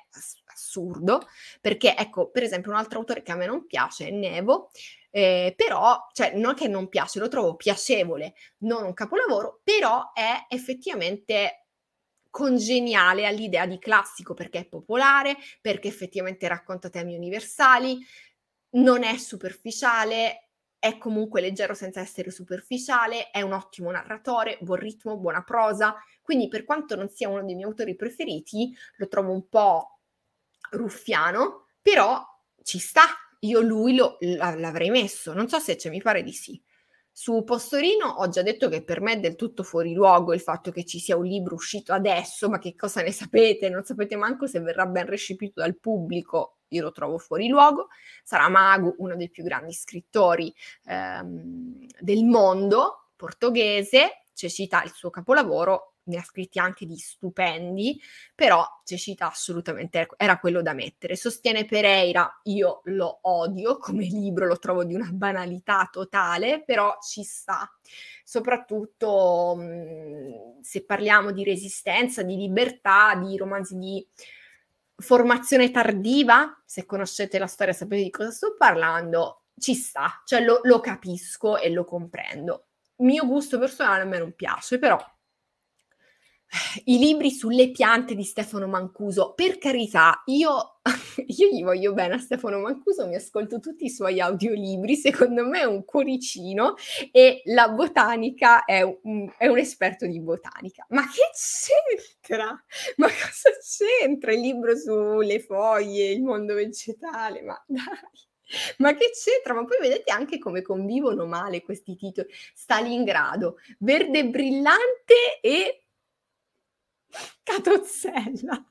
assurdo, perché ecco, per esempio, un altro autore che a me non piace è Nevo, eh, però, cioè, non è che non piace, lo trovo piacevole, non un capolavoro, però è effettivamente congeniale all'idea di classico perché è popolare, perché effettivamente racconta temi universali, non è superficiale, è comunque leggero senza essere superficiale, è un ottimo narratore, buon ritmo, buona prosa, quindi per quanto non sia uno dei miei autori preferiti, lo trovo un po' ruffiano, però ci sta, io lui lo, l'avrei messo, non so se c'è, mi pare di sì. Su Postorino ho già detto che per me è del tutto fuori luogo il fatto che ci sia un libro uscito adesso, ma che cosa ne sapete? Non sapete manco se verrà ben recepito dal pubblico. Io lo trovo fuori luogo. Sarà Magu, uno dei più grandi scrittori ehm, del mondo, portoghese, cecita il suo capolavoro ne ha scritti anche di stupendi, però Cecita assolutamente era quello da mettere. Sostiene Pereira, io lo odio come libro, lo trovo di una banalità totale, però ci sta, soprattutto mh, se parliamo di resistenza, di libertà, di romanzi di formazione tardiva, se conoscete la storia sapete di cosa sto parlando, ci sta, cioè lo, lo capisco e lo comprendo. Mio gusto personale a me non piace, però i libri sulle piante di Stefano Mancuso. Per carità, io, *laughs* io, gli voglio bene a Stefano Mancuso, mi ascolto tutti i suoi audiolibri, secondo me è un cuoricino e la botanica è un, mm, è un esperto di botanica. Ma che c'entra? Ma cosa c'entra il libro sulle foglie, il mondo vegetale? Ma dai. Ma che c'entra? Ma poi vedete anche come convivono male questi titoli. Stalingrado, verde brillante e *laughs* Catozzella.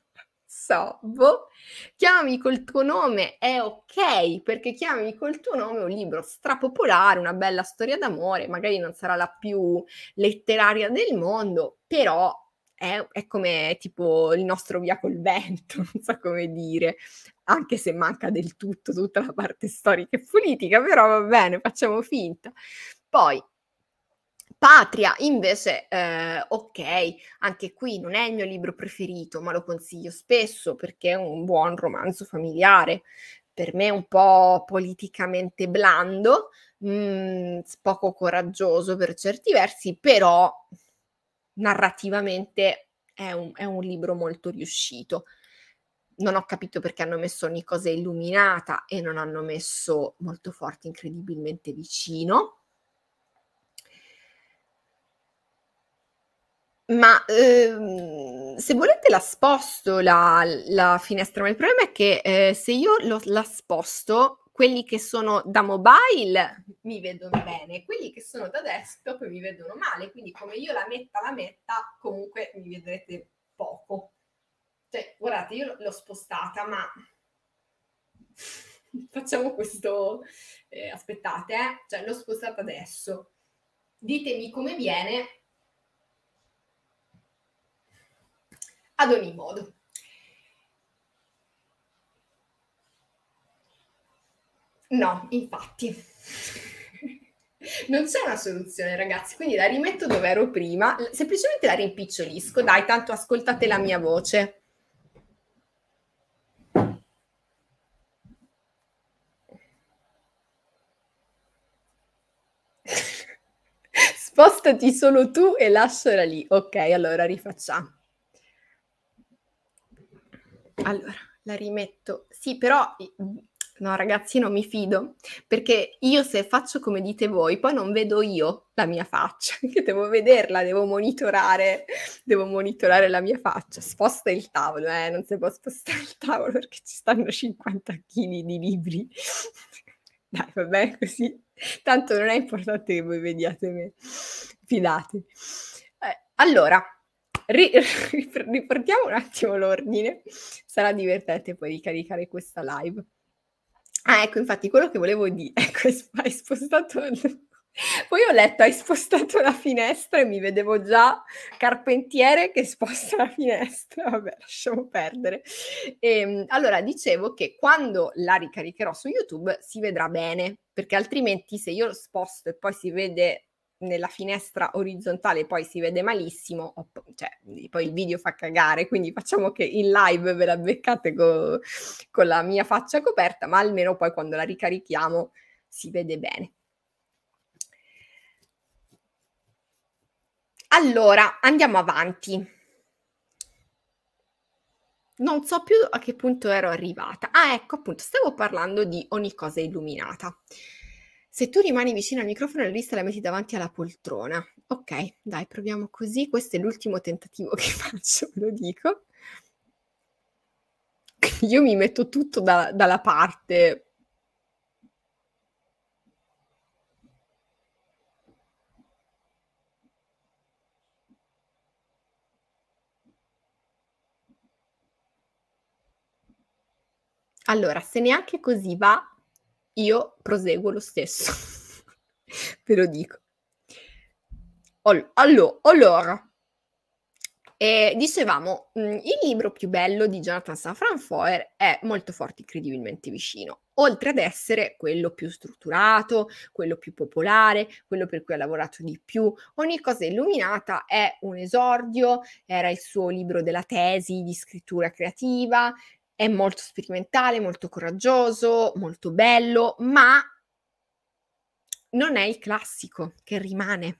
So, boh. Chiami col tuo nome è ok, perché chiami col tuo nome un libro strapopolare, una bella storia d'amore, magari non sarà la più letteraria del mondo, però è, è come tipo il nostro via col vento, *laughs* non so come dire, anche se manca del tutto tutta la parte storica e politica, però va bene, facciamo finta. Poi Patria, invece, eh, ok, anche qui non è il mio libro preferito, ma lo consiglio spesso perché è un buon romanzo familiare. Per me un po' politicamente blando, mh, mm, poco coraggioso per certi versi, però narrativamente è un, è un libro molto riuscito non ho capito perché hanno messo ogni cosa illuminata e non hanno messo molto forte, incredibilmente vicino. Ma ehm, se volete la sposto la, la, finestra, ma il problema è che eh, se io lo, la sposto, quelli che sono da mobile mi vedono bene, quelli che sono da desktop mi vedono male, quindi come io la metta, la metta, comunque mi vedrete poco. Cioè, guardate, io l'ho spostata, ma *laughs* facciamo questo, eh, aspettate, eh. Cioè, l'ho spostata adesso. Ditemi come viene Ad ogni modo. No, infatti. Non c'è una soluzione, ragazzi, quindi la rimetto dove ero prima, semplicemente la rimpicciolisco, dai, tanto ascoltate la mia voce. *laughs* Spostati solo tu e lasciala lì. Ok, allora rifacciamo. Allora, la rimetto. Sì, però no ragazzi non mi fido perché io se faccio come dite voi poi non vedo io la mia faccia *laughs* che devo vederla devo monitorare devo monitorare la mia faccia sposta il tavolo eh non si può spostare il tavolo perché ci stanno 50 kg di libri *laughs* dai va bene così tanto non è importante che voi vediate me Fidatevi. eh, allora ri- *laughs* riportiamo un attimo l'ordine, sarà divertente poi ricaricare questa live. Ah, ecco, infatti, quello che volevo dire, *laughs* ecco, hai spostato... *laughs* Poi ho letto, hai spostato la finestra e mi vedevo già carpentiere che sposta la finestra. Vabbè, lasciamo perdere. E, ehm, allora, dicevo che quando la ricaricherò su YouTube si vedrà bene, perché altrimenti se io sposto e poi si vede nella finestra orizzontale poi si vede malissimo, cioè, poi il video fa cagare, quindi facciamo che in live ve la beccate co- con la mia faccia coperta, ma almeno poi quando la ricarichiamo si vede bene. Allora, andiamo avanti. Non so più a che punto ero arrivata. Ah, ecco, appunto, stavo parlando di ogni cosa illuminata. Se tu rimani vicino al microfono, la lista la metti davanti alla poltrona. Ok, dai, proviamo così. Questo è l'ultimo tentativo che *laughs* faccio, ve lo dico. *laughs* Io mi metto tutto da, dalla parte Allora, se neanche così va, io proseguo lo stesso. *laughs* Ve lo dico. All- allora, eh, dicevamo, mm, il libro più bello di Jonathan Safran-Foer è Molto forte incredibilmente vicino, oltre ad essere quello più strutturato, quello più popolare, quello per cui ha lavorato di più. Ogni cosa illuminata è un esordio, era il suo libro della tesi di scrittura creativa, è molto sperimentale, molto coraggioso, molto bello, ma non è il classico che rimane.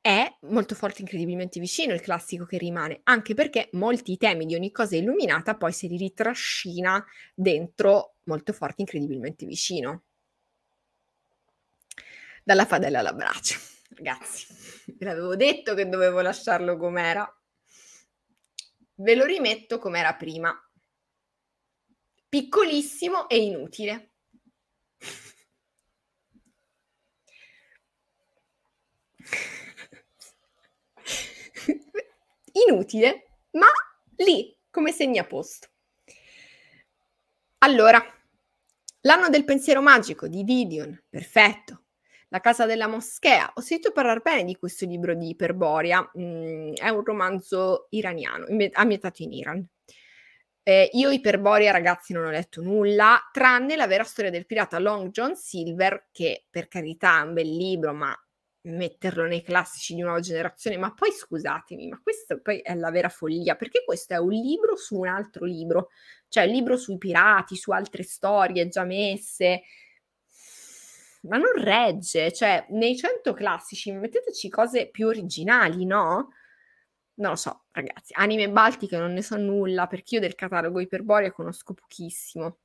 È molto forte, incredibilmente vicino il classico che rimane, anche perché molti temi di ogni cosa illuminata poi se li ritrascina dentro molto forte, incredibilmente vicino. Dalla padella all'abbraccio, ragazzi, ve l'avevo detto che dovevo lasciarlo com'era ve lo rimetto come era prima. Piccolissimo e inutile. inutile, ma lì come segnaposto. Allora, l'anno del pensiero magico di Didion, perfetto. La casa della moschea. Ho sentito parlare bene di questo libro di Iperboria, mm, è un romanzo iraniano, ambientato in Iran. Eh, io Iperboria, ragazzi, non ho letto nulla, tranne la vera storia del pirata Long John Silver, che per carità è un bel libro, ma metterlo nei classici di nuova generazione, ma poi scusatemi, ma questa poi è la vera follia, perché questo è un libro su un altro libro, cioè un libro sui pirati, su altre storie già messe, ma non regge, cioè nei 100 classici metteteci cose più originali, no? Non lo so, ragazzi, anime baltiche non ne so nulla perché io del catalogo Iperborea conosco pochissimo.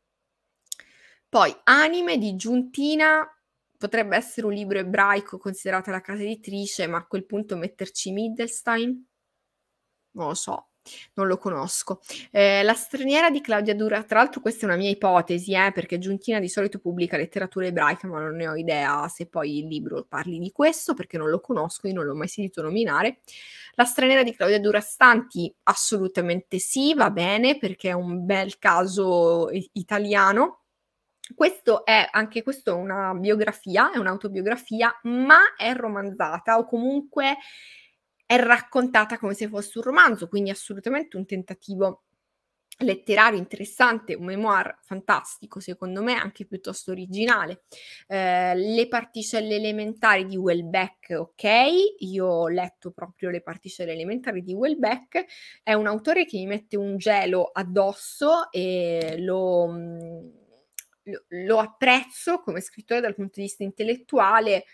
Poi anime di Giuntina potrebbe essere un libro ebraico considerata la casa editrice, ma a quel punto metterci Middelstein? Non lo so, non lo conosco. Eh, la straniera di Claudia Dura, tra l'altro questa è una mia ipotesi, eh, perché Giuntina di solito pubblica letteratura ebraica, ma non ne ho idea se poi il libro parli di questo, perché non lo conosco, io non l'ho mai sentito nominare. La straniera di Claudia Durastanti, assolutamente sì, va bene, perché è un bel caso italiano. Questo è anche questo una biografia, è un'autobiografia, ma è romanzata o comunque è raccontata come se fosse un romanzo, quindi assolutamente un tentativo letterario interessante, un memoir fantastico, secondo me anche piuttosto originale. Eh, le particelle elementari di Wellbeck, ok, io ho letto proprio le particelle elementari di Wellbeck, è un autore che mi mette un gelo addosso e lo, mm, lo, lo apprezzo come scrittore dal punto di vista intellettuale,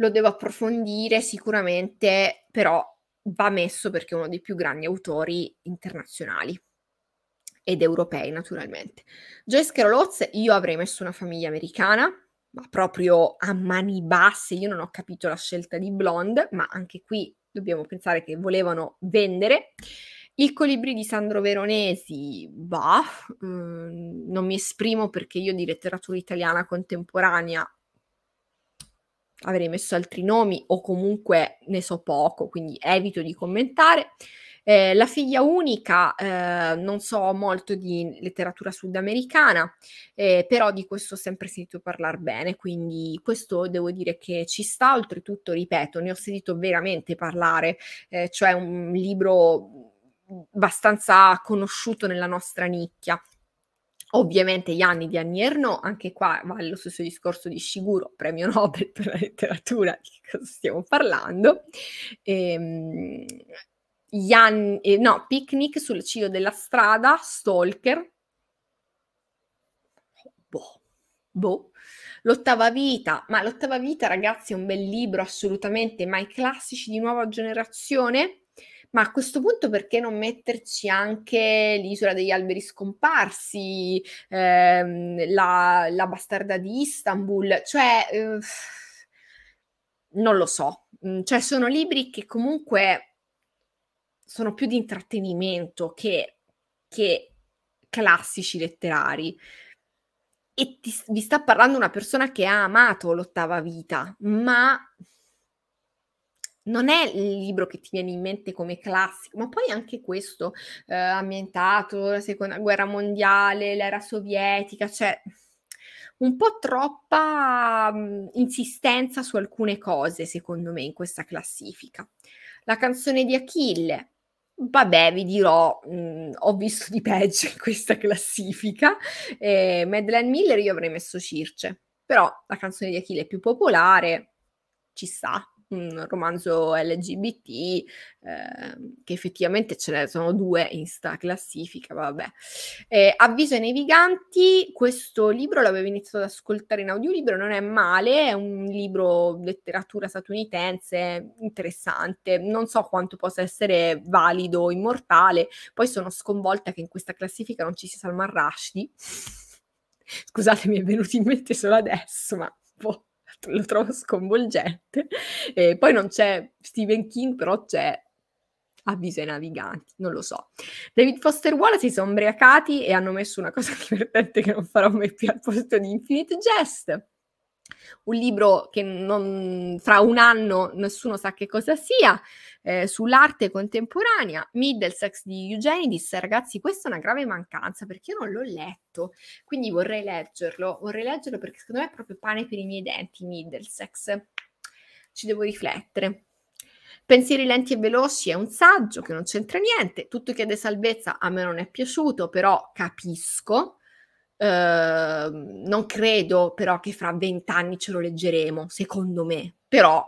lo devo approfondire sicuramente, però va messo perché è uno dei più grandi autori internazionali ed europei naturalmente. Joyce Carol Oates io avrei messo una famiglia americana, ma proprio a mani basse, io non ho capito la scelta di Blonde, ma anche qui dobbiamo pensare che volevano vendere. Il colibri di Sandro Veronesi, bah, mh, mm, non mi esprimo perché io di letteratura italiana contemporanea avrei messo altri nomi o comunque ne so poco, quindi evito di commentare. Eh, la figlia unica, eh, non so molto di letteratura sudamericana, eh, però di questo ho sempre sentito parlare bene, quindi questo devo dire che ci sta, oltretutto, ripeto, ne ho sentito veramente parlare, eh, cioè un libro mm, abbastanza conosciuto nella nostra nicchia. Ovviamente gli anni di Annierno, anche qua vale lo stesso discorso di Shiguro, premio Nobel per la letteratura, di cosa stiamo parlando. Ehm, Jan, eh, no, Picnic sul ciglio della strada, Stalker. Boh, boh. L'ottava vita, ma l'ottava vita ragazzi è un bel libro assolutamente, ma i classici di nuova generazione ma a questo punto perché non metterci anche l'isola degli alberi scomparsi, ehm, la, la, bastarda di Istanbul? Cioè, eh, non lo so. Mm, cioè, sono libri che comunque sono più di intrattenimento che, che classici letterari. E ti, vi sta parlando una persona che ha amato l'ottava vita, ma non è il libro che ti viene in mente come classico, ma poi anche questo, eh, ambientato la seconda guerra mondiale, l'era sovietica, cioè un po' troppa mh, mm, insistenza su alcune cose, secondo me, in questa classifica. La canzone di Achille, vabbè, vi dirò, mh, mm, ho visto di peggio in questa classifica. Eh, Madeleine Miller io avrei messo Circe, però la canzone di Achille è più popolare, ci sta, un romanzo LGBT, eh, che effettivamente ce ne sono due in sta classifica, vabbè. Eh, Avviso ai naviganti, questo libro l'avevo iniziato ad ascoltare in audiolibro, non è male, è un libro letteratura statunitense interessante, non so quanto possa essere valido, immortale, poi sono sconvolta che in questa classifica non ci sia Salman Rushdie. *laughs* scusate mi è venuto in mente solo adesso, ma boh. *laughs* lo trovo sconvolgente. E poi non c'è Stephen King, però c'è avviso ai naviganti, non lo so. David Foster Wallace si sono ubriacati e hanno messo una cosa *laughs* divertente che non farò mai più al posto di Infinite Jest un libro che non, fra un anno nessuno sa che cosa sia, eh, sull'arte contemporanea, Middlesex di Eugenides, ragazzi questa è una grave mancanza perché io non l'ho letto, quindi vorrei leggerlo, vorrei leggerlo perché secondo me è proprio pane per i miei denti Middlesex, ci devo riflettere. Pensieri lenti e veloci è un saggio che non c'entra niente, tutto chiede salvezza, a me non è piaciuto, però capisco. Ehm, non credo però che fra vent'anni ce lo leggeremo, secondo me, però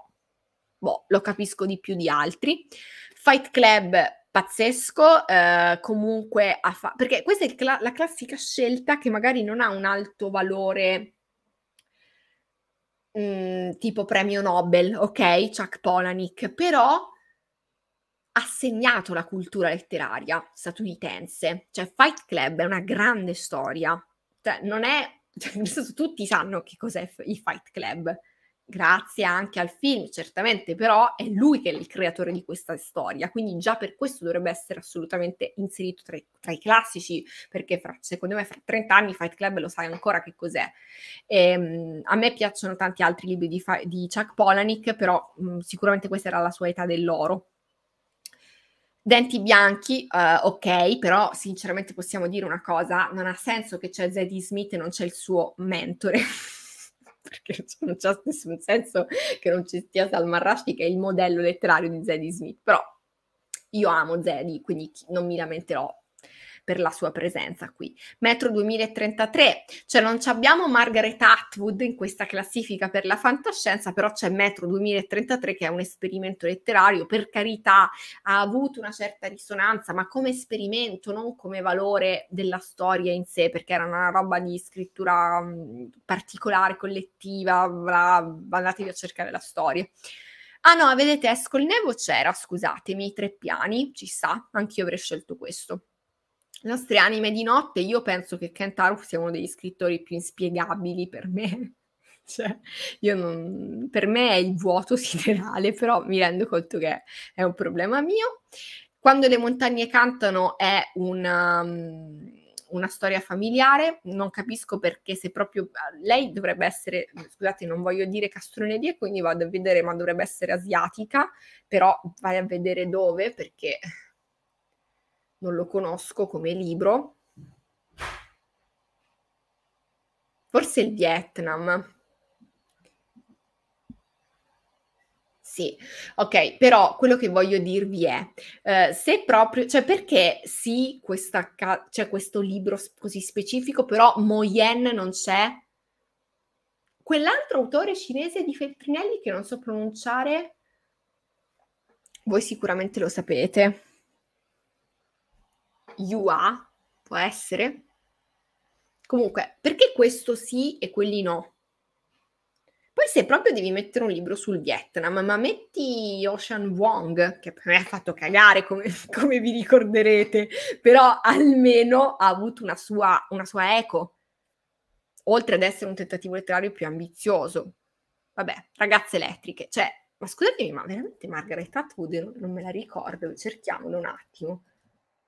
boh, lo capisco di più di altri. Fight Club pazzesco, uh, comunque a fa- perché questa è cl- la classica scelta che magari non ha un alto valore mh, mm, tipo premio Nobel, ok? Chuck Polanik, però ha segnato la cultura letteraria statunitense, cioè Fight Club è una grande storia, cioè non è, *laughs* cioè, nel senso tutti sanno che cos'è il Fight Club, grazie anche al film certamente, però è lui che è il creatore di questa storia, quindi già per questo dovrebbe essere assolutamente inserito tra i, tra i classici, perché fra, secondo me fra 30 anni Fight Club lo sai ancora che cos'è. E, ehm, a me piacciono tanti altri libri di, di Chuck Polanik, però mh, sicuramente questa era la sua età dell'oro Denti bianchi, uh, ok, però sinceramente possiamo dire una cosa, non ha senso che c'è Zeddy Smith e non c'è il suo mentore. *laughs* perché cioè, non c'è nessun senso che non ci sia Salman Rushdie che è il modello letterario di Zeddy Smith, però io amo Zeddy, quindi non mi lamenterò per la sua presenza qui. Metro 2033, cioè non abbiamo Margaret Atwood in questa classifica per la fantascienza, però c'è Metro 2033 che è un esperimento letterario, per carità ha avuto una certa risonanza, ma come esperimento, non come valore della storia in sé, perché era una roba di scrittura particolare, collettiva, bla, andatevi a cercare la storia. Ah no, vedete, Esco il Nevo c'era, scusatemi, tre piani, ci sta, anch'io avrei scelto questo le nostre anime di notte, io penso che Kentaro sia uno degli scrittori più inspiegabili per me. *laughs* Cioè, non, per me è il vuoto *laughs* siderale, però mi rendo conto che è un problema mio. Quando le montagne cantano è una, mm, una storia familiare, non capisco perché se proprio eh, lei dovrebbe essere, scusate non voglio dire castroneria, quindi vado a vedere, ma dovrebbe essere asiatica, però vai a vedere dove perché non lo conosco come libro. Forse il Vietnam. Sì, ok, però quello che voglio dirvi è, eh, se proprio, cioè perché sì, questa, c'è cioè questo libro così specifico, però Moyen non c'è? Quell'altro autore cinese di Feltrinelli che non so pronunciare, voi sicuramente lo sapete. Yua, può essere. Comunque, perché questo sì e quelli no? Poi se proprio devi mettere un libro sul Vietnam, ma metti Ocean Wong, che per me ha fatto cagare, come, *laughs* come vi ricorderete, però almeno ha avuto una sua, una sua eco, oltre ad essere un tentativo letterario più ambizioso. Vabbè, ragazze elettriche, cioè, ma scusatemi, ma veramente Margaret Atwood non me la ricordo, cerchiamolo un attimo.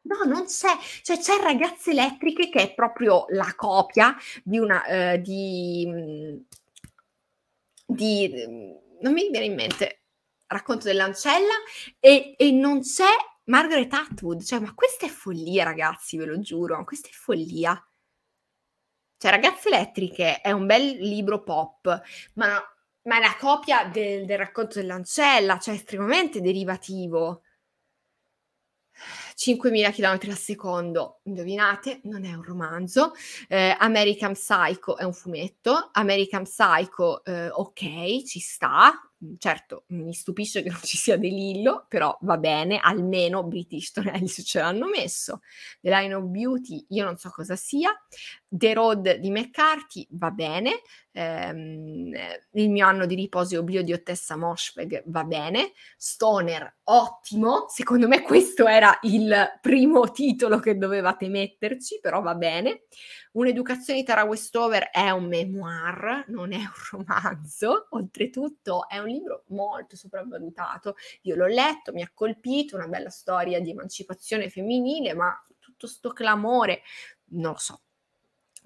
No, non c'è, cioè c'è Ragazze Elettriche che è proprio la copia di una, eh, di, mm, di, mm, non mi viene in mente, Racconto dell'ancella e, e non c'è Margaret Atwood, cioè ma questa è follia ragazzi, ve lo giuro, ma questa è follia. Cioè Ragazze Elettriche è un bel libro pop, ma, ma la copia del, del racconto dell'ancella, cioè estremamente derivativo. 5.000 km al secondo, indovinate, non è un romanzo. Eh, American Psycho è un fumetto. American Psycho, eh, ok, ci sta. Certo, mi stupisce che non ci sia De Lillo, però va bene, almeno British Tonelli ce l'hanno messo. The Line of Beauty, io non so cosa sia. The Road di McCarthy va bene, ehm, il mio anno di riposo e oblio di Ottessa Moschweg va bene, Stoner ottimo, secondo me questo era il primo titolo che dovevate metterci, però va bene. Un'educazione di Tara Westover è un memoir, non è un romanzo, oltretutto è un libro molto sopravvalutato, io l'ho letto, mi ha colpito, una bella storia di emancipazione femminile, ma tutto sto clamore, non lo so,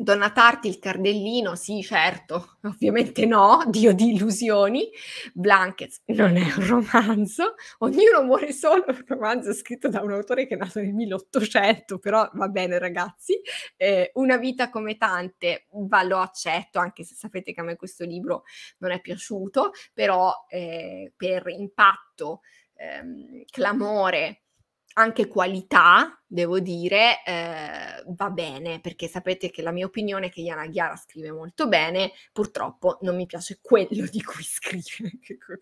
Donna Tarti il cardellino, sì, certo, *laughs* ovviamente no, Dio di illusioni. Blankets non è un romanzo, ognuno muore solo, un romanzo scritto da un autore che è nato nel 1800, però va bene ragazzi. Eh, una vita come tante, va, lo accetto, anche se sapete che a me questo libro non è piaciuto, però eh, per impatto, ehm, clamore, anche qualità, devo dire, eh, va bene, perché sapete che la mia opinione è che Iana Ghiara scrive molto bene, purtroppo non mi piace quello di cui *laughs* scrive,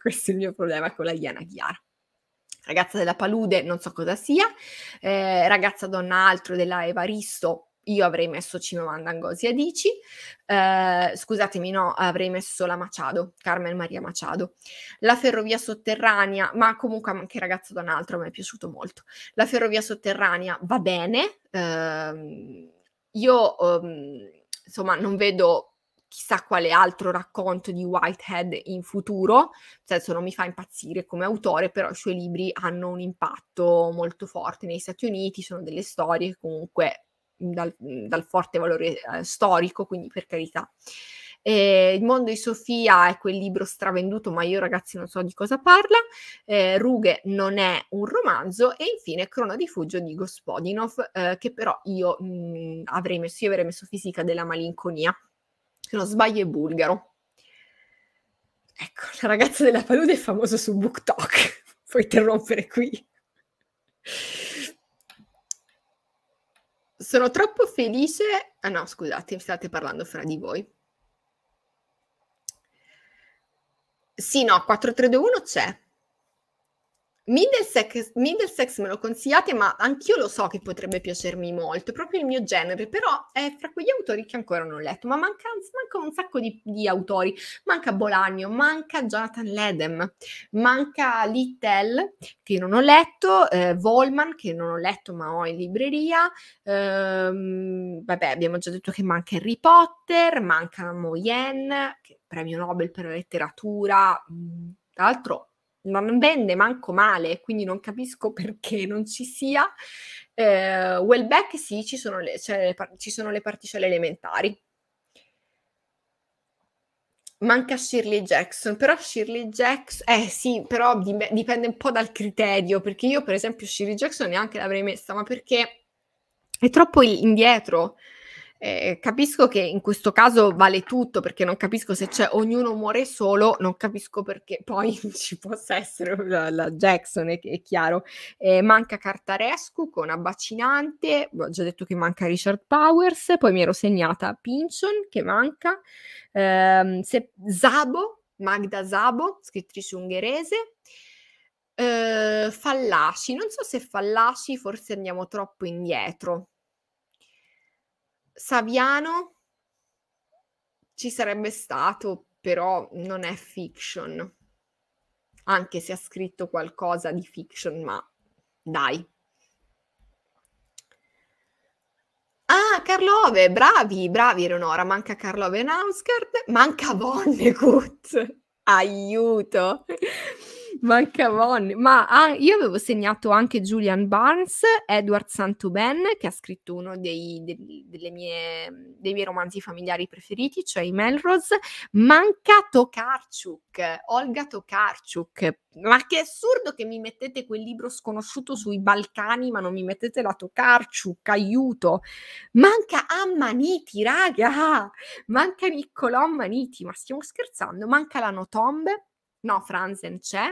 questo è il mio problema con la Iana Ghiara. Ragazza della Palude, non so cosa sia, eh, ragazza donna altro della Evaristo, io avrei messo Cimamanda Ngozi Adici, eh, scusatemi no, avrei messo la Machado, Carmen Maria Machado, la ferrovia sotterranea, ma comunque anche ragazzo da un altro mi è piaciuto molto, la ferrovia sotterranea va bene, eh, io um, insomma non vedo chissà quale altro racconto di Whitehead in futuro, nel senso non mi fa impazzire come autore, però i suoi libri hanno un impatto molto forte negli Stati Uniti, sono delle storie che comunque dal, dal forte valore eh, storico, quindi per carità. Eh, il mondo di Sofia è quel libro stravenduto, ma io ragazzi non so di cosa parla. Eh, Rughe non è un romanzo. E infine Cronorifugio di Gospodinov, eh, che però io mh, mm, avrei messo, io avrei messo Fisica della malinconia. Se non sbaglio è bulgaro. Ecco, la ragazza della palude è famosa su BookTok. *laughs* Puoi interrompere qui. Sono troppo felice. Ah no, scusate, state parlando fra di voi. Sì, no, 4321 c'è. Middlesex, Middlesex me lo consigliate, ma anch'io lo so che potrebbe piacermi molto, è proprio il mio genere, però è fra quegli autori che ancora non ho letto, ma manca, manca un sacco di, di, autori, manca Bolagno, manca Jonathan Ledem, manca Little che non ho letto, eh, Volman, che non ho letto ma ho in libreria, ehm, vabbè abbiamo già detto che manca Harry Potter, manca Moyen, premio Nobel per la letteratura, mm, tra l'altro non vende manco male, quindi non capisco perché non ci sia. Eh, back sì, ci sono, le, cioè, ci sono le particelle elementari. Manca Shirley Jackson, però Shirley Jackson, eh sì, però dipende un po' dal criterio, perché io per esempio Shirley Jackson neanche l'avrei messa, ma perché è troppo indietro. Eh, capisco che in questo caso vale tutto perché non capisco se c'è ognuno muore solo, non capisco perché *laughs* poi ci possa essere la, la Jackson, è, è chiaro. Eh, manca Cartarescu con Abbacinante, boh, ho già detto che manca Richard Powers, poi mi ero segnata Pinchon che manca, eh, se, Zabo, Magda Zabo, scrittrice ungherese. Eh, Fallaci, non so se Fallaci forse andiamo troppo indietro, Saviano ci sarebbe stato, però non è fiction. Anche se ha scritto qualcosa di fiction, ma dai. Ah, Carlove, bravi, bravi Eleonora, manca Carlove Nausgaard, manca Vonnegut. *laughs* Aiuto! manca Mancavon. Ma ah, io avevo segnato anche Julian Barnes, Edward Santoben, che ha scritto uno dei, dei, mie, dei miei romanzi familiari preferiti, cioè i Melrose. Manca Tokarczuk, Olga Tokarczuk. Ma che assurdo che mi mettete quel libro sconosciuto sui Balcani, ma non mi mettete la Tokarczuk, aiuto. Manca Ammaniti, raga! Manca Niccolò Ammaniti, ma stiamo scherzando? Manca la Notombe? No, Franzen c'è.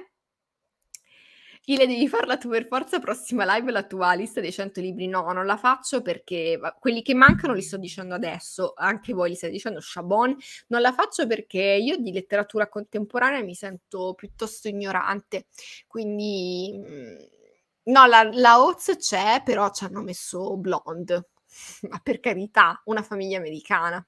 Chile, devi farla tu per forza, prossima live la tua lista dei 100 libri. No, non la faccio perché quelli che mancano li sto dicendo adesso, anche voi li state dicendo, Chabon. Non la faccio perché io di letteratura contemporanea mi sento piuttosto ignorante, quindi... Mm, no, la, la Oz c'è, però ci hanno messo Blonde, *laughs* ma per carità, una famiglia americana.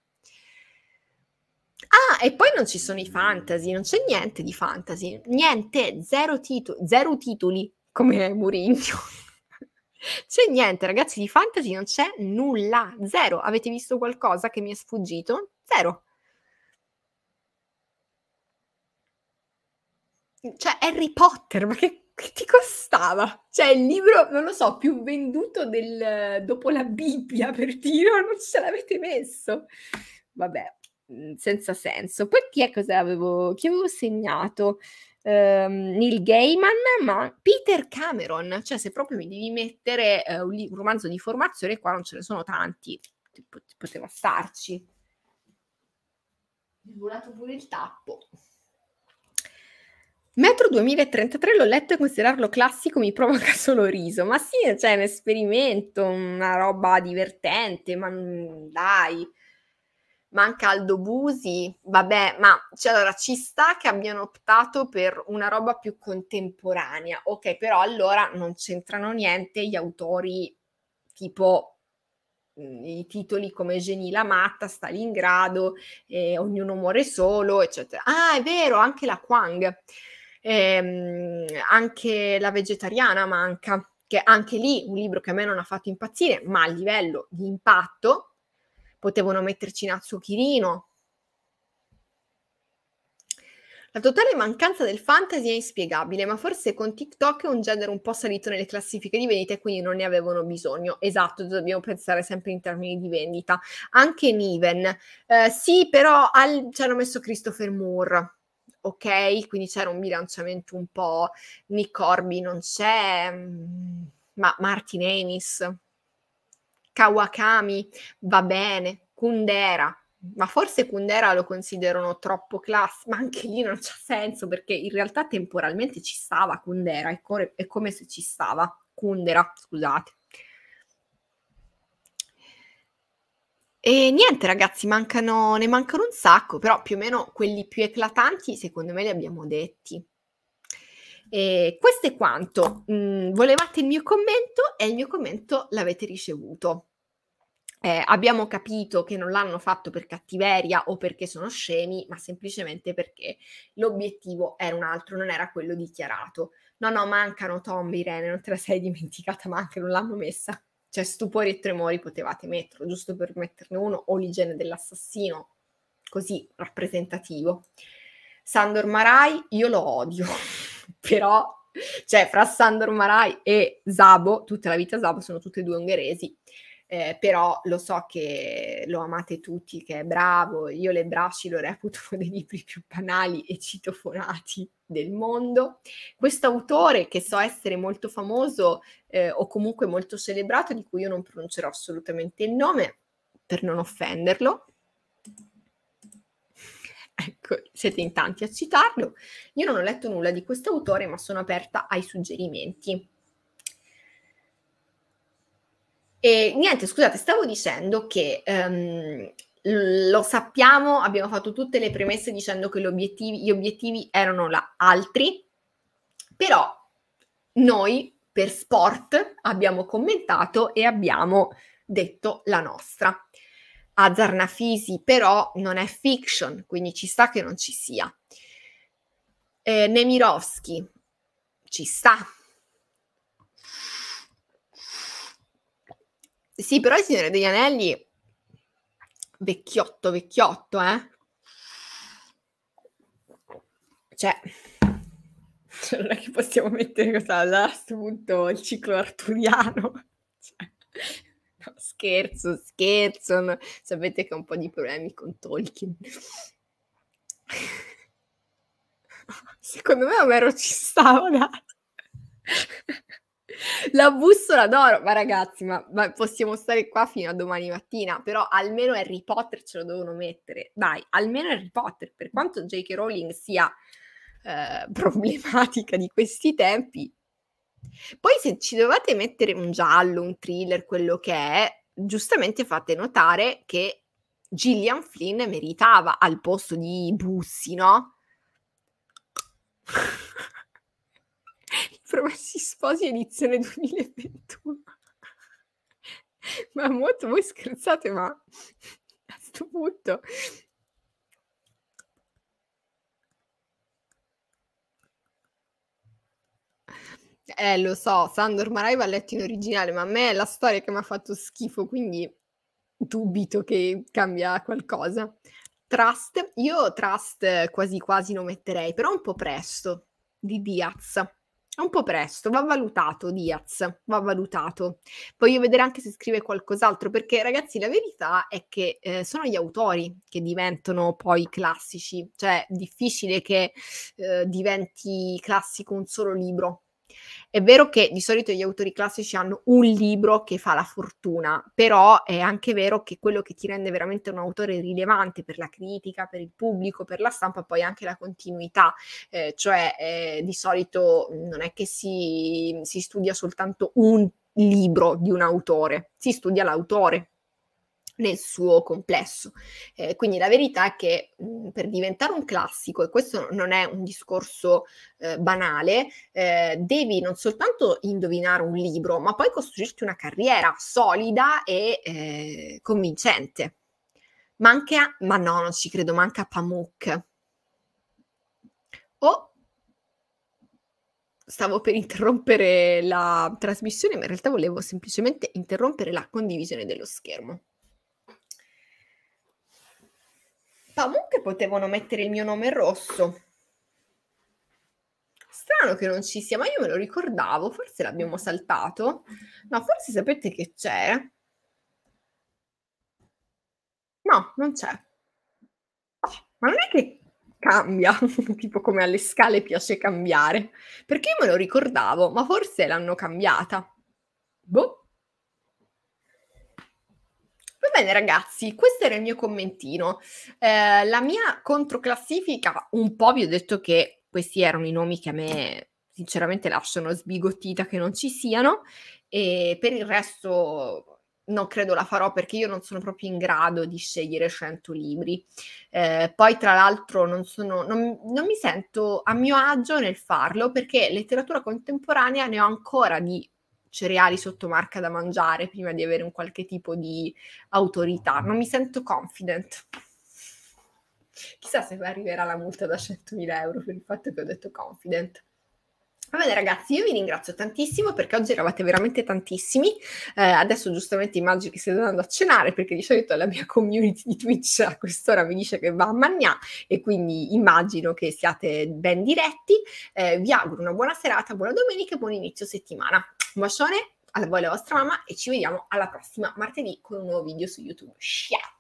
Ah, e poi non ci sono i fantasy, non c'è niente di fantasy, niente, zero, tito- zero titoli come Murigno. *laughs* c'è niente, ragazzi, di fantasy non c'è nulla, zero. Avete visto qualcosa che mi è sfuggito? Zero. Cioè, Harry Potter, ma che, che ti costava? Cioè, il libro, non lo so, più venduto del, dopo la Bibbia, per dire, non ce l'avete messo. Vabbè. Mhmm, senza senso. Poi chi è cosa avevo, chi avevo segnato? Um, Neil Gaiman, ma Peter Cameron, cioè se proprio mi devi mettere uh, un, li- un, romanzo di formazione, qua non ce ne sono tanti, P- poteva starci. Mi è volato pure il tappo. Metro 2033 l'ho letto e considerarlo classico mi provoca *laughs* solo riso, ma sì, c'è cioè, un esperimento, una roba divertente, ma mhmm, dai, manca Aldo Busi, vabbè, ma cioè, allora ci sta che abbiano optato per una roba più contemporanea, ok, però allora non c'entrano niente gli autori tipo mm, i titoli come Geni la matta, Stalingrado, eh, Ognuno muore solo, eccetera. Ah, è vero, anche la Quang, ehm, anche la vegetariana manca, che anche lì un libro che a me non ha fatto impazzire, ma a livello di impatto potevano metterci in Kirino. La totale mancanza del fantasy è inspiegabile, ma forse con TikTok è un genere un po' salito nelle classifiche di vendita e quindi non ne avevano bisogno. Esatto, dobbiamo pensare sempre in termini di vendita. Anche Niven. Eh, sì, però al... ci hanno messo Christopher Moore ok, quindi c'era un bilanciamento un po' Nick Corby non c'è, mm, ma Martin Ennis Kawakami va bene, Kundera, ma forse Kundera lo considerano troppo classico, ma anche lì non c'è senso perché in realtà temporalmente ci stava Kundera, è, co- è come se ci stava Kundera, scusate. E niente ragazzi, mancano, ne mancano un sacco, però più o meno quelli più eclatanti secondo me li abbiamo detti. E eh, questo è quanto. Mm, volevate il mio commento e il mio commento l'avete ricevuto. Eh, abbiamo capito che non l'hanno fatto per cattiveria o perché sono scemi, ma semplicemente perché l'obiettivo era un altro, non era quello dichiarato. No, no, mancano Tom, Irene, non te la sei dimenticata, ma anche non l'hanno messa. Cioè, stupori e tremori potevate metterlo, giusto per metterne uno, o l'igiene dell'assassino, così rappresentativo. Sandor Marai, io lo odio. *laughs* però cioè fra Sandor Marai e Zabo, tutta la vita Zabo sono tutte e due ungheresi. Eh, però lo so che lo amate tutti, che è bravo, io le Brasci lo reputo uno dei libri più banali e citofonati del mondo. Questo autore, che so essere molto famoso eh, o comunque molto celebrato, di cui io non pronuncerò assolutamente il nome per non offenderlo, Ecco, siete in tanti a citarlo. Io non ho letto nulla di questo autore, ma sono aperta ai suggerimenti. E niente, scusate, stavo dicendo che um, lo sappiamo, abbiamo fatto tutte le premesse dicendo che obiettivi, gli obiettivi erano altri, però noi per sport abbiamo commentato e abbiamo detto la nostra a Zarnafisi, però non è fiction, quindi ci sta che non ci sia. Eh, Nemirovsky, ci sta. Sì, però il Signore degli Anelli, vecchiotto, vecchiotto, eh? Cioè, cioè *laughs* non è che possiamo mettere cosa a questo punto il ciclo arturiano. *laughs* Cioè, scherzo, scherzo. No? Sapete che ho un po' di problemi con Tolkien. Secondo me Omero ci stava, dai. La bussola d'oro, ma ragazzi, ma, ma, possiamo stare qua fino a domani mattina, però almeno Harry Potter ce lo devono mettere, dai, almeno Harry Potter, per quanto J.K. Rowling sia eh, *laughs* problematica di questi tempi, poi se ci dovete mettere un giallo, un thriller, quello che è, giustamente fate notare che Gillian Flynn meritava al posto di Bussi, no? I *laughs* promessi sposi edizione 2021. ma molto voi scherzate, ma a questo punto Eh, lo so, Sandor Marai va letto in originale, ma a me è la storia che mi ha fatto schifo, quindi dubito che cambia qualcosa. Trust, io Trust quasi quasi lo metterei, però un po' presto, di Diaz. Un po' presto, va valutato Diaz, va valutato. Voglio vedere anche se scrive qualcos'altro, perché ragazzi la verità è che eh, sono gli autori che diventano poi classici, cioè è difficile che eh, diventi classico un solo libro, è vero che di solito gli autori classici hanno un libro che fa la fortuna, però è anche vero che quello che ti rende veramente un autore rilevante per la critica, per il pubblico, per la stampa, poi anche la continuità, eh, cioè eh, di solito non è che si, si studia soltanto un libro di un autore, si studia l'autore nel suo complesso. Eh, quindi la verità è che mh, per diventare un classico, e questo non è un discorso eh, banale, eh, devi non soltanto indovinare un libro, ma poi costruirti una carriera solida e eh, convincente. Manca, ma no, non ci credo, manca Pamuk. Oh, stavo per interrompere la trasmissione, ma in realtà volevo semplicemente interrompere la condivisione dello schermo. Comunque potevano mettere il mio nome rosso. Strano che non ci sia, ma io me lo ricordavo, forse l'abbiamo saltato. No, forse sapete che c'è. No, non c'è. Ma non è che cambia, *laughs* tipo come alle scale piace cambiare, perché io me lo ricordavo, ma forse l'hanno cambiata. Boh. Va bene ragazzi, questo era il mio commentino. Eh, la mia controclassifica, un po' vi ho detto che questi erano i nomi che a me sinceramente lasciano sbigottita che non ci siano e per il resto non credo la farò perché io non sono proprio in grado di scegliere 100 libri. Eh, poi tra l'altro non, sono, non, non mi sento a mio agio nel farlo perché letteratura contemporanea ne ho ancora di cereali sotto marca da mangiare prima di avere un qualche tipo di autorità. Non mi sento confident. Chissà se poi arriverà la multa da 100.000 euro per il fatto che ho detto confident. Va bene ragazzi, io vi ringrazio tantissimo perché oggi eravate veramente tantissimi. Eh, adesso giustamente immagino che stiate andando a cenare perché di solito la mia community di Twitch a quest'ora mi dice che va a mangiare e quindi immagino che siate ben diretti. Eh, vi auguro una buona serata, buona domenica e buon inizio settimana. Un bacione a voi e alla vostra mamma e ci vediamo alla prossima martedì con un nuovo video su YouTube. Ciao!